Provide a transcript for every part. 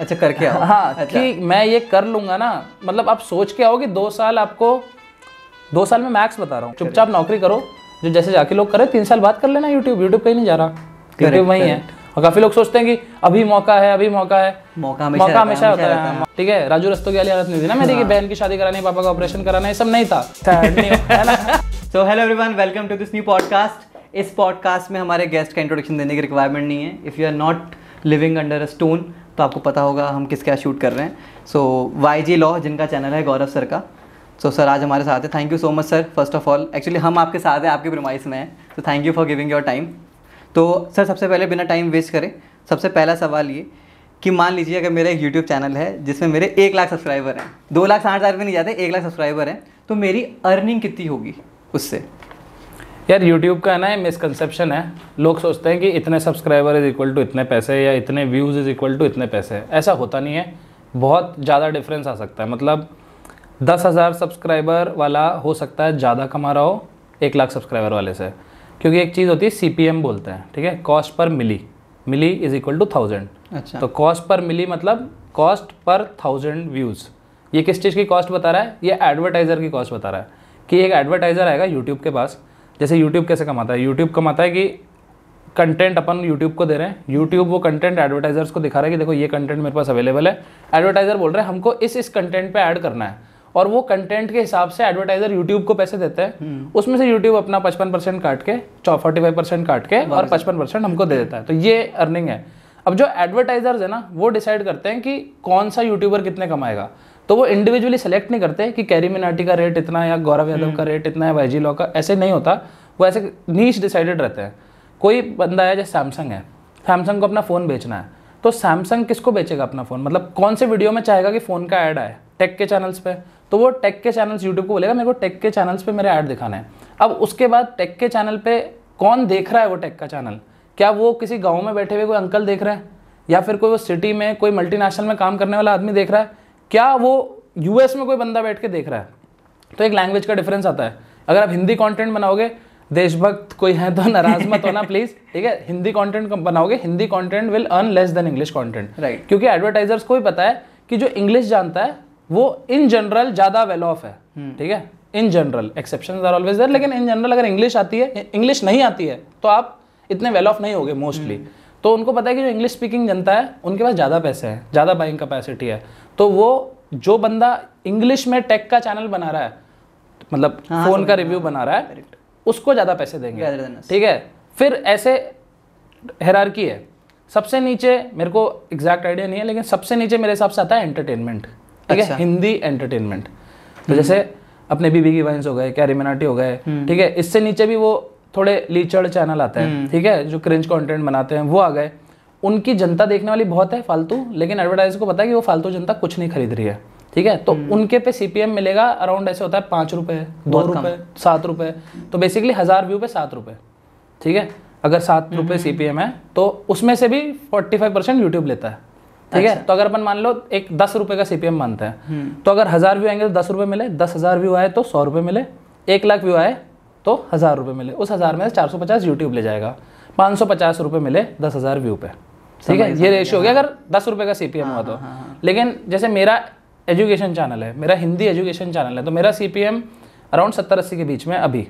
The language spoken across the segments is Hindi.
अच्छा करके आओ हाँ अच्छा। कि मैं ये कर लूंगा ना मतलब आप सोच के आओगे दो साल आपको दो साल में मैक्स बता रहा हूँ चुपचाप नौकरी करो जो जैसे जाके लोग करे तीन साल बात कर लेना यूट्यूब यूट्यूब कहीं नहीं जा रहा यूट्यूब वही है और काफी लोग सोचते हैं कि अभी मौका है अभी मौका है मौका हमेशा होता है ठीक है राजू रस्तों की हालत नहीं थी ना मेरी हाँ। बहन की शादी करानी पापा का ऑपरेशन कराना ये सब नहीं था so hello everyone welcome to this new podcast इस पॉडकास्ट में हमारे गेस्ट का इंट्रोडक्शन देने की रिक्वायरमेंट नहीं है if you are not living under a stone तो आपको पता होगा हम किसके यहाँ शूट कर रहे हैं सो वाई जी लॉ जिनका चैनल है गौरव सर का सो so, सर आज हमारे साथ है thank you so much sir first of all actually हम आपके साथ हैं आपके प्रमाइस में हैं तो thank you for giving your time तो सर सबसे पहले बिना टाइम वेस्ट करें सबसे पहला सवाल ये कि मान लीजिए अगर मेरा एक यूट्यूब चैनल है जिसमें मेरे एक लाख सब्सक्राइबर हैं दो लाख साठ हज़ार भी नहीं जाते एक लाख सब्सक्राइबर हैं तो मेरी अर्निंग कितनी होगी उससे यार यूट्यूब का ना है मिसकनसेप्शन है लोग सोचते हैं कि इतने सब्सक्राइबर इज इक्वल टू इतने पैसे या इतने व्यूज़ इज इक्वल टू इतने पैसे ऐसा होता नहीं है बहुत ज़्यादा डिफरेंस आ सकता है मतलब दस हज़ार सब्सक्राइबर वाला हो सकता है ज़्यादा कमा रहा हो एक लाख सब्सक्राइबर वाले से क्योंकि एक चीज़ होती है सी बोलते हैं ठीक है कॉस्ट पर mille mille is equal to thousand अच्छा तो कॉस्ट पर मिली मतलब कॉस्ट पर थाउजेंड व्यूज़ ये किस चीज़ की कॉस्ट बता रहा है ये एडवर्टाइज़र की कॉस्ट बता रहा है कि एक एडवर्टाइज़र आएगा यूट्यूब के पास जैसे यूट्यूब कैसे कमाता है यूट्यूब कमाता है कि कंटेंट अपन यूट्यूब को दे रहे हैं यूट्यूब वो कंटेंट एडवर्टाइजर्स को दिखा रहा है कि देखो ये कंटेंट मेरे पास अवेलेबल है एडवर्टाइजर बोल रहे हैं हमको इस इस कंटेंट पे ऐड करना है और वो कंटेंट के हिसाब से एडवर्टाइजर यूट्यूब को पैसे देते हैं हम्म। उसमें से यूट्यूब अपना पचपन परसेंट काट के फोर्टी फाइव परसेंट काट के और पचपन परसेंट हमको दे देता है तो ये अर्निंग है अब जो एडवर्टाइजर्स है ना वो डिसाइड करते हैं कि कौन सा यूट्यूबर कितने कमाएगा तो वो इंडिविजुअली सेलेक्ट नहीं करते कि कैरी मिनाटी का रेट इतना है या गौरव यादव का रेट हम्म। इतना है वाई लॉ का ऐसे नहीं होता वो ऐसे नीच डिसाइडेड रहते हैं कोई बंदा है जैसे सैमसंग है सैमसंग को अपना फ़ोन बेचना है तो सैमसंग किसको बेचेगा अपना फ़ोन मतलब कौन से वीडियो में चाहेगा कि फ़ोन का ऐड आए टेक के चैनल्स पे तो वो टेक के चैनल्स यूट्यूब को बोलेगा मेरे को टेक के चैनल्स पे मेरा ऐड दिखाना है अब उसके बाद टेक के चैनल पे कौन देख रहा है वो टेक का चैनल क्या वो किसी गाँव में बैठे हुए कोई अंकल देख रहा है या फिर कोई वो सिटी में कोई मल्टीनेशनल में काम करने वाला आदमी देख रहा है क्या वो यूएस में कोई बंदा बैठ के देख रहा है तो एक लैंग्वेज का डिफरेंस आता है अगर आप हिंदी कंटेंट बनाओगे देशभक्त कोई है तो नाराज मत होना प्लीज ठीक है हिंदी कंटेंट बनाओगे Hindi content will earn less than English content right क्योंकि एडवर्टाइजर्स को भी पता है कि जो इंग्लिश जानता है वो इन जनरल ज़्यादा वेल ऑफ है हम्म। ठीक है in general exception are always लेकिन इन जनरल अगर इंग्लिश आती है इंग्लिश नहीं आती है तो आप इतने वेल ऑफ नहीं होगे मोस्टली हम्म। hmm. तो उनको पता है कि जो इंग्लिश स्पीकिंग जनता है उनके पास ज़्यादा पैसे हैं ज़्यादा बाइंग कैपेसिटी है तो वो जो बंदा इंग्लिश में टेक का चैनल बना रहा है मतलब हाँ, फ़ोन हाँ, का रिव्यू बना रहा है उसको ज़्यादा पैसे देंगे ठीक है फिर ऐसे हैरारकी है सबसे नीचे मेरे को एग्जैक्ट आइडिया नहीं है लेकिन सबसे नीचे मेरे हिसाब से आता है एंटरटेनमेंट ठीक है अच्छा। हिंदी एंटरटेनमेंट तो हम्म। जैसे अपने बीबी की वाइंस हो गए क्या रिमेनाटी हो गए हम्म। ठीक है इससे नीचे भी वो थोड़े लीचड़ चैनल आते हैं हम्म। ठीक है जो क्रिंज कंटेंट बनाते हैं वो आ गए उनकी जनता देखने वाली बहुत है फालतू लेकिन एडवर्टाइज को पता है कि वो फालतू जनता कुछ नहीं खरीद रही है ठीक है तो हम्म। उनके पे सीपीएम मिलेगा अराउंड ऐसे होता है पांच रुपए दो रुपए सात रुपए तो बेसिकली हज़ार व्यू पे सात रुपए ठीक है अगर सात हम्म। रुपए सीपीएम है तो उसमें से भी फोर्टी फाइव परसेंट यूट्यूब लेता है ठीक है अच्छा। तो अगर अपन मान लो एक दस रुपए का सीपीएम मानते हैं तो अगर हज़ार व्यू आएंगे तो दस रुपए मिले दस हज़ार व्यू आए तो सौ रुपए मिले एक लाख व्यू आए तो हज़ार रुपये मिले उस हज़ार में से चार सौ पचास यूट्यूब ले जाएगा पाँच सौ पचास रुपये मिले दस हज़ार व्यू पे ठीक है ये रेशियो हो गया अगर दस रुपये का सी पी एम हुआ हाँ, तो हाँ, हाँ। लेकिन जैसे मेरा एजुकेशन चैनल है मेरा हिंदी एजुकेशन चैनल है तो मेरा सी पी एम अराउंड सत्तर अस्सी के बीच में अभी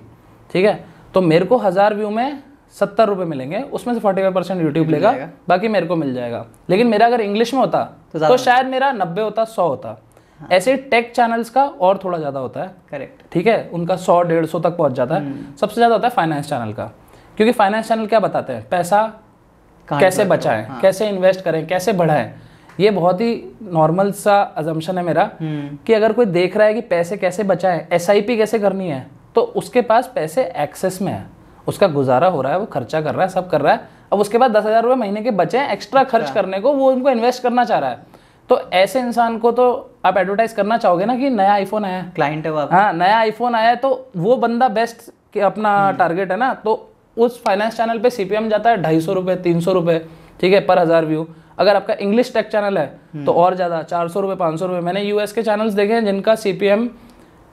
ठीक है तो मेरे को हज़ार व्यू में सत्तर रुपये मिलेंगे उसमें से फोर्टी फाइव परसेंट यूट्यूब लेगा बाकी मेरे को मिल जाएगा लेकिन मेरा अगर इंग्लिश में होता तो, तो शायद मेरा नब्बे होता सौ होता हाँ। ऐसे टेक चैनल्स का और थोड़ा ज़्यादा होता है करेक्ट ठीक है उनका सौ डेढ़ सौ तक पहुंच जाता है हम्म। सबसे ज़्यादा होता है फाइनेंस चैनल का क्योंकि फाइनेंस चैनल क्या बताते हैं पैसा कैसे बचाएं हाँ। कैसे इन्वेस्ट करें कैसे बढ़ाएं ये बहुत ही नॉर्मल सा अजम्पन है मेरा हम्म। कि अगर कोई देख रहा है कि पैसे कैसे बचाएं एस कैसे करनी है तो उसके पास पैसे एक्सेस में है उसका गुजारा हो रहा है वो खर्चा कर रहा है सब कर रहा है अब उसके बाद दस हज़ार रुपये महीने के बचे हैं एक्स्ट्रा अच्छा। खर्च करने को वो उनको इन्वेस्ट करना चाह रहा है तो ऐसे इंसान को तो आप एडवर्टाइज करना चाहोगे ना कि नया आईफोन आया क्लाइंट है हाँ नया आईफोन आया है तो वो बंदा बेस्ट अपना टारगेट हम्म। है ना तो उस फाइनेंस चैनल पे सीपीएम जाता है ढाई सौ रुपये तीन सौ रुपये ठीक है पर हज़ार व्यू अगर आपका इंग्लिश टेक चैनल है हम्म। तो और ज़्यादा चार सौ रुपये पाँच सौ रुपये मैंने यूएस के चैनल्स देखे हैं जिनका सी पी एम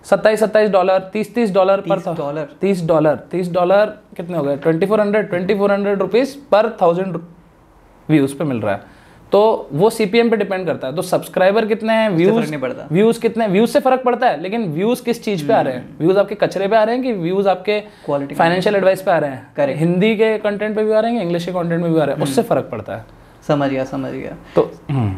सत्ताईस सत्ताईस डॉलर तीस तीस डॉलर पर डॉलर तीस डॉलर तीस डॉलर कितने हो गए twenty four hundred twenty four hundred rupees पर थाउजेंड व्यूज़ पे मिल रहा है तो वो सीपीएम पे डिपेंड करता है तो सब्सक्राइबर कितने हैं व्यूज नहीं पड़ता व्यूज कितने व्यूज से फर्क पड़ता है लेकिन व्यूज किस चीज पे आ रहे हैं व्यूज हम्म। आपके कचरे पे आ रहे हैं कि व्यूज आपके क्वालिटी फाइनेंशियल एडवाइस पे आ रहे हैं करें हिंदी के कंटेंट पे भी आ रहे हैं इंग्लिश के कंटेंट पर भी आ रहे हैं उससे हम्म। फर्क पड़ता है समझ गया समझ गया तो हम्म।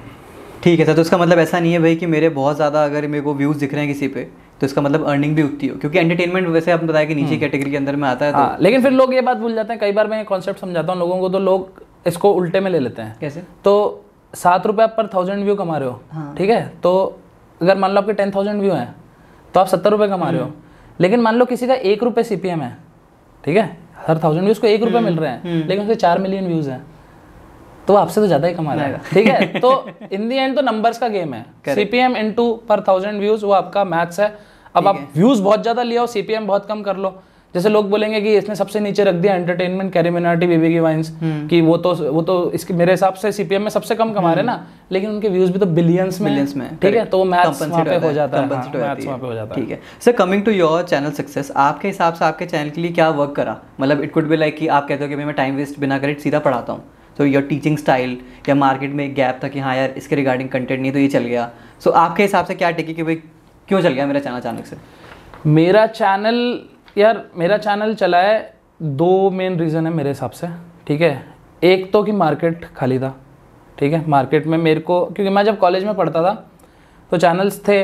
ठीक है सर तो इसका मतलब ऐसा नहीं है भाई कि मेरे बहुत ज़्यादा अगर मेरे को व्यूज़ दिख रहे हैं किसी पे तो इसका मतलब अर्निंग भी उठती हो क्योंकि एंटरटेनमेंट वैसे आपने बताया कि नीचे कैटेगरी के अंदर में आता है तो आ, हाँ, लेकिन फिर लोग ये बात भूल जाते हैं कई बार मैं कॉन्सेप्ट समझाता हूँ लोगों को तो लोग इसको उल्टे में ले लेते हैं कैसे तो सात रुपये आप पर थाउजेंड व्यू कमा रहे हो हाँ। ठीक है तो अगर मान लो आपके टेन थाउजेंड व्यू हैं तो आप सत्तर रुपये कमा रहे हो हम्म। लेकिन मान लो किसी का एक रुपये सी है ठीक है हर थाउजेंड व्यूज़ को एक रुपये मिल हम्म, रहे हैं हम्म। लेकिन उसके चार मिलियन व्यूज़ हैं तो आपसे तो ज़्यादा ही कमा रहेगा ठीक है तो इन दी एंड तो नंबर्स का गेम है सीपीएम इन टू पर थाउजेंड व्यूज़ वो आपका मैथ्स है अब आप व्यूज़ बहुत ज़्यादा लिया हो सीपीएम बहुत कम कर लो जैसे लोग बोलेंगे कि इसने सबसे नीचे रख दिया entertainment Carry Minati baby vines कि वो तो वो तो इसके मेरे हिसाब से सीपीएम में सबसे कम कमा रहे ना हम्म। लेकिन उनके व्यूज भी तो बिलियंस में बिलियंस में ठीक है तो मैथ्स वहां पे हो जाता है मैथ्स हाँ, वहाँ पे हो जाता है ठीक है sir coming to your channel success आपके हिसाब से आपके चैनल के लिए क्या वर्क करा मतलब इट कुड बी लाइक कि आप कहते हो कि मैं टाइम वेस्ट बिना करे सीधा पढ़ाता हूँ तो योर टीचिंग स्टाइल या मार्केट में एक गैप था कि हाँ यार इसके रिगार्डिंग कंटेंट नहीं तो ये चल गया सो आपके हिसाब से क्या टेकी कि भाई क्यों चल गया मेरा चैनल अचानक से मेरा चैनल यार मेरा चैनल चला है दो मेन रीज़न है मेरे हिसाब से ठीक है एक तो कि मार्केट खाली था ठीक है मार्केट में मेरे को क्योंकि मैं जब कॉलेज में पढ़ता था तो चैनल्स थे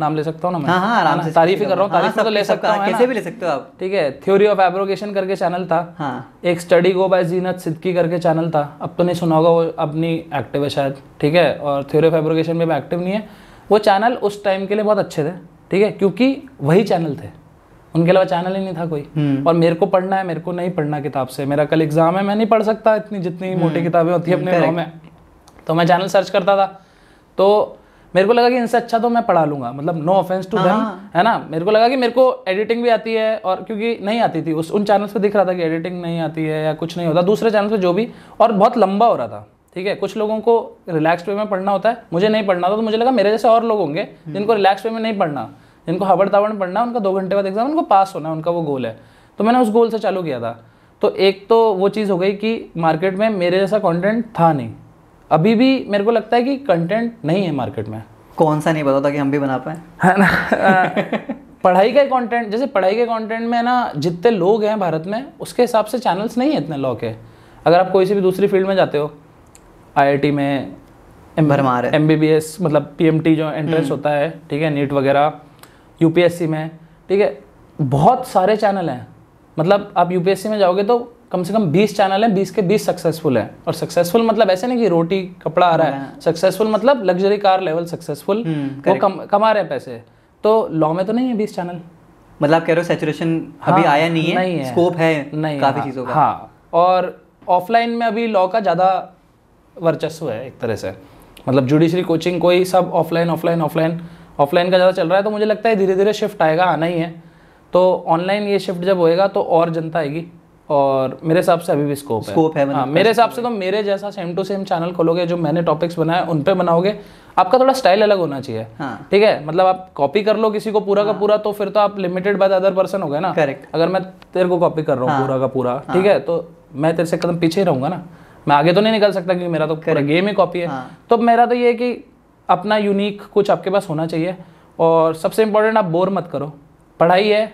नाम ले सकता हूँ ना मैं हाँ, हाँ, से तारीफ ही कर रहा हूँ हाँ, तारीफ हाँ, तो ले सकता हूँ कैसे भी ले सकते हो आप ठीक है थ्योरी ऑफ एब्रोगेशन करके चैनल था हाँ। एक study go by Zeenat Siddiqui करके चैनल था अब तो नहीं सुना होगा वो अब नहीं एक्टिव है शायद ठीक है और थ्योरी ऑफ एब्रोगेशन में एक्टिव नहीं है वो चैनल उस टाइम के लिए बहुत अच्छे थे ठीक है क्योंकि वही चैनल थे उनके अलावा चैनल ही नहीं था कोई हम्म। और मेरे को पढ़ना है मेरे को नहीं पढ़ना किताब से मेरा कल एग्जाम है मैं नहीं पढ़ सकता इतनी जितनी हम्म। मोटी किताबें होती है अपने गाँव में तो मैं चैनल सर्च करता था तो मेरे को लगा कि इनसे अच्छा तो मैं पढ़ा लूंगा मतलब नो ऑफेंस टू देम है ना मेरे को लगा कि मेरे को एडिटिंग भी आती है और क्योंकि नहीं आती थी उस उन चैनल्स पे दिख रहा था कि एडिटिंग नहीं आती है या कुछ नहीं होता दूसरे चैनल पे जो भी और बहुत लंबा हो रहा था ठीक है कुछ लोगों को रिलैक्स वे में पढ़ना होता है मुझे नहीं पढ़ना था तो मुझे लगा मेरे जैसे और लोग होंगे हम्म। जिनको रिलैक्स वे में नहीं पढ़ना जिनको हवड़ तावड़ पढ़ना है उनका दो घंटे बाद एग्जाम उनको पास होना है उनका वो गोल है तो मैंने उस गोल से चालू किया था तो एक तो वो चीज़ हो गई कि मार्केट में मेरे जैसा कंटेंट था नहीं अभी भी मेरे को लगता है कि कंटेंट नहीं है मार्केट में कौन सा नहीं पता कि हम भी बना पाए है ना पढ़ाई के कंटेंट जैसे पढ़ाई के कंटेंट में ना जितने लोग हैं भारत में उसके हिसाब से चैनल्स नहीं है इतने लोग के अगर आप कोई सी भी दूसरी फील्ड में जाते हो आई में M M B B S मतलब पी जो एंट्रेंस हम्म। होता है ठीक है नीट वगैरह यूपीएससी में ठीक है बहुत सारे चैनल हैं मतलब आप यूपीएससी में जाओगे तो कम से कम 20 चैनल हैं 20 के 20 सक्सेसफुल हैं और सक्सेसफुल मतलब ऐसे नहीं कि रोटी कपड़ा आ रहा है सक्सेसफुल हाँ। मतलब लग्जरी कार लेवल सक्सेसफुल वो कम, कमा रहे हैं पैसे तो लॉ में तो नहीं है 20 चैनल मतलब कह रहे हो सेचुरेशन अभी हाँ, आया नहीं है, नहीं है स्कोप है नहीं काफ़ी चीज़ों का हाँ और ऑफलाइन में अभी लॉ का ज़्यादा वर्चस्व है एक तरह से मतलब जुडिशरी कोचिंग कोई सब ऑफलाइन ऑफलाइन ऑफलाइन ऑफलाइन का ज़्यादा चल रहा है तो मुझे लगता है धीरे धीरे शिफ्ट आएगा आना ही है तो ऑनलाइन ये शिफ्ट जब होएगा तो और जनता आएगी और मेरे हिसाब से अभी भी स्कोप है स्कोप है आ, मतलब हाँ, मेरे हिसाब से तो मेरे जैसा सेम टू सेम चैनल खोलोगे जो मैंने टॉपिक्स बनाए उन पे बनाओगे आपका थोड़ा स्टाइल अलग होना चाहिए हाँ. ठीक है मतलब आप कॉपी कर लो किसी को पूरा हाँ. का पूरा तो फिर तो आप लिमिटेड बाय अदर पर्सन हो गए ना करेक्ट अगर मैं तेरे को कॉपी कर रहा हूँ हाँ. पूरा का पूरा हाँ। ठीक है तो मैं तेरे से कदम पीछे ही रहूंगा ना मैं आगे तो नहीं निकल सकता क्योंकि मेरा तो पूरा गेम ही कॉपी है हाँ। तो मेरा तो ये है कि अपना यूनिक कुछ आपके पास होना चाहिए और सबसे इम्पोर्टेंट आप बोर मत करो पढ़ाई है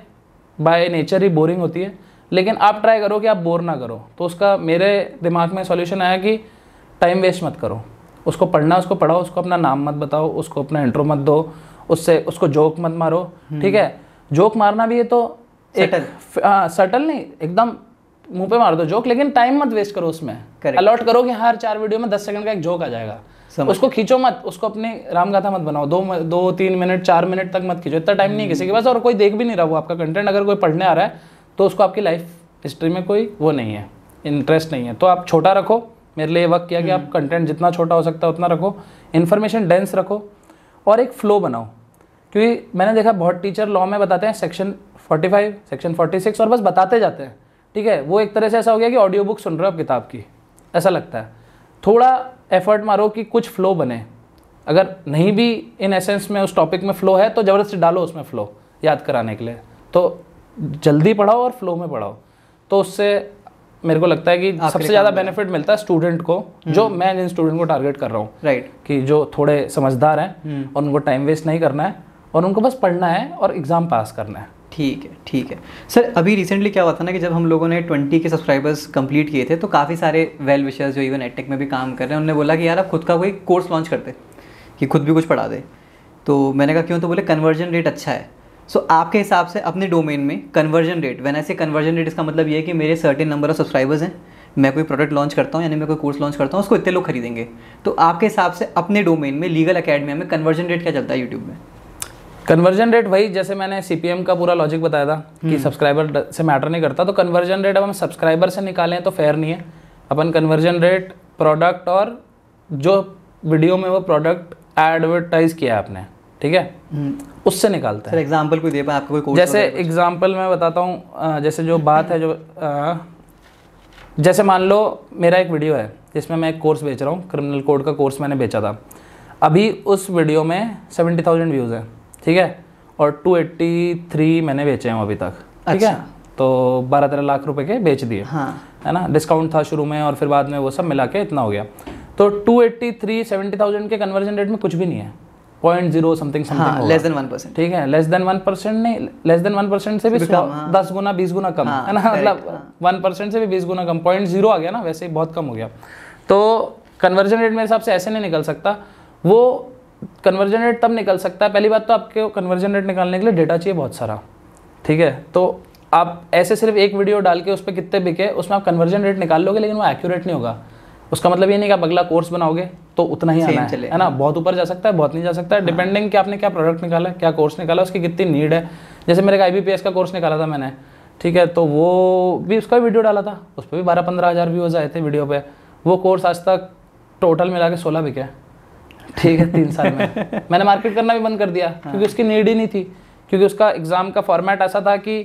बाय नेचर ही बोरिंग होती है लेकिन आप ट्राई करो कि आप बोर ना करो तो उसका मेरे दिमाग में सॉल्यूशन आया कि टाइम वेस्ट मत करो उसको पढ़ना उसको पढ़ाओ उसको अपना नाम मत बताओ उसको अपना इंट्रो मत दो उससे उसको जोक मत मारो हम्म। ठीक है जोक मारना भी है तो सटल हाँ सटल नहीं एकदम मुंह पे मार दो जोक लेकिन टाइम मत वेस्ट करो उसमें अलॉट करो कि हर चार वीडियो में दस सेकंड का एक जोक आ जाएगा उसको खींचो मत उसको अपने रामगाथा मत बनाओ दो दो तीन मिनट चार मिनट तक मत खींचो इतना टाइम नहीं किसी के पास और कोई देख भी नहीं रहा वो आपका कंटेंट अगर कोई पढ़ने आ रहा है तो उसको आपकी लाइफ हिस्ट्री में कोई वो नहीं है इंटरेस्ट नहीं है तो आप छोटा रखो मेरे लिए वक्त किया कि आप कंटेंट हम्म। जितना छोटा हो सकता है उतना रखो इन्फॉर्मेशन डेंस रखो और एक फ्लो बनाओ क्योंकि मैंने देखा बहुत टीचर लॉ में बताते हैं सेक्शन 45 सेक्शन 46 और बस बताते जाते हैं ठीक है वो एक तरह से ऐसा हो गया कि ऑडियो बुक सुन रहे हो आप किताब की ऐसा लगता है थोड़ा एफर्ट मारो कि कुछ फ्लो बने अगर नहीं भी इन एसेंस में उस टॉपिक में फ़्लो है तो ज़बरदस्ती डालो उसमें फ़्लो याद कराने के लिए तो जल्दी पढ़ाओ और फ्लो में पढ़ाओ तो उससे मेरे को लगता है कि सबसे ज़्यादा बेनिफिट मिलता है स्टूडेंट को हम्म। जो मैं जिन स्टूडेंट को टारगेट कर रहा हूँ राइट कि जो थोड़े समझदार हैं हम्म। और उनको टाइम वेस्ट नहीं करना है और उनको बस पढ़ना है और एग्ज़ाम पास करना है ठीक है ठीक है सर अभी रिसेंटली क्या हुआ था ना कि जब हम लोगों ने ट्वेंटी के सब्सक्राइबर्स कंप्लीट किए थे तो काफ़ी सारे वेल विशर्स जो इवन एटेक में भी काम कर रहे हैं उन्होंने बोला कि यार आप खुद का कोई कोर्स लॉन्च कर दे कि खुद भी कुछ पढ़ा दे तो मैंने कहा क्यों तो बोले कन्वर्जन रेट अच्छा है सो so, आपके हिसाब से अपने डोमेन में कन्वर्जन रेट वैन ऐसे कन्वर्जन रेट इसका मतलब ये है कि मेरे सर्टेन नंबर ऑफ सब्सक्राइबर्स हैं मैं कोई प्रोडक्ट लॉन्च करता हूँ यानी मैं कोई कोर्स लॉन्च करता हूँ उसको इतने लोग खरीदेंगे तो आपके हिसाब से अपने डोमेन में लीगल अकेडमी में कन्वर्जन रेट क्या चलता है यूट्यूब में कन्वर्जन रेट वही जैसे मैंने सीपीएम का पूरा लॉजिक बताया था कि सब्सक्राइबर हम्म। से मैटर नहीं करता तो कन्वर्जन रेट अब हम सब्सक्राइबर से निकालें तो फेयर नहीं है अपन कन्वर्जन रेट प्रोडक्ट और जो वीडियो में वो प्रोडक्ट एडवर्टाइज किया है आपने ठीक है हम्म। उससे निकालते हैं एग्जाम्पल कोई दे पाए आपको कोई जैसे एग्जाम्पल मैं बताता हूँ जैसे जो बात है जो आ, जैसे मान लो मेरा एक वीडियो है जिसमें मैं एक कोर्स बेच रहा हूँ क्रिमिनल कोड का कोर्स मैंने बेचा था अभी उस वीडियो में सेवेंटी थाउजेंड व्यूज़ हैं ठीक है और 283 मैंने बेचे हैं अभी तक ठीक अच्छा। है तो बारह तेरह लाख रुपए के बेच दिए हाँ। है ना डिस्काउंट था शुरू में और फिर बाद में वो सब मिला के इतना हो गया तो two eighty three seventy thousand के कन्वर्जन रेट में कुछ भी नहीं है point zero something something less than one percent ठीक है लेस देन वन परसेंट नहीं लेस देन वन परसेंट से भी हाँ। दस गुना बीस गुना कम हाँ, है ना मतलब वन हाँ। परसेंट से भी बीस गुना कम पॉइंट जीरो आ गया ना वैसे ही बहुत कम हो गया तो कन्वर्जन रेट मेरे हिसाब से ऐसे नहीं निकल सकता वो कन्वर्जन रेट तब निकल सकता है पहली बात तो आपके कन्वर्जन रेट निकालने के लिए डेटा चाहिए बहुत सारा ठीक है तो आप ऐसे सिर्फ एक वीडियो डाल के उस पर कितने बिके उसमें आप कन्वर्जन रेट निकाल लोगे लेकिन वो एक्यूरेट नहीं होगा उसका मतलब ये नहीं कि आप अगला कोर्स बनाओगे तो उतना ही आना है है ना बहुत ऊपर जा सकता है बहुत नहीं जा सकता है डिपेंडिंग हाँ। कि आपने क्या प्रोडक्ट निकाला है क्या कोर्स निकाला उसकी कितनी नीड है जैसे मेरे आई का कोर्स निकाला था मैंने ठीक है तो वो भी उसका भी वीडियो डाला था उस पर भी बारह पंद्रह हज़ार व्यूज़ आए थे वीडियो पर वो कोर्स आज तक टोटल मिला के सोलह बिके ठीक है तीन साल में मैंने मार्केट करना भी बंद कर दिया हाँ। क्योंकि उसकी नीड ही नहीं थी क्योंकि उसका एग्ज़ाम का फॉर्मेट ऐसा था कि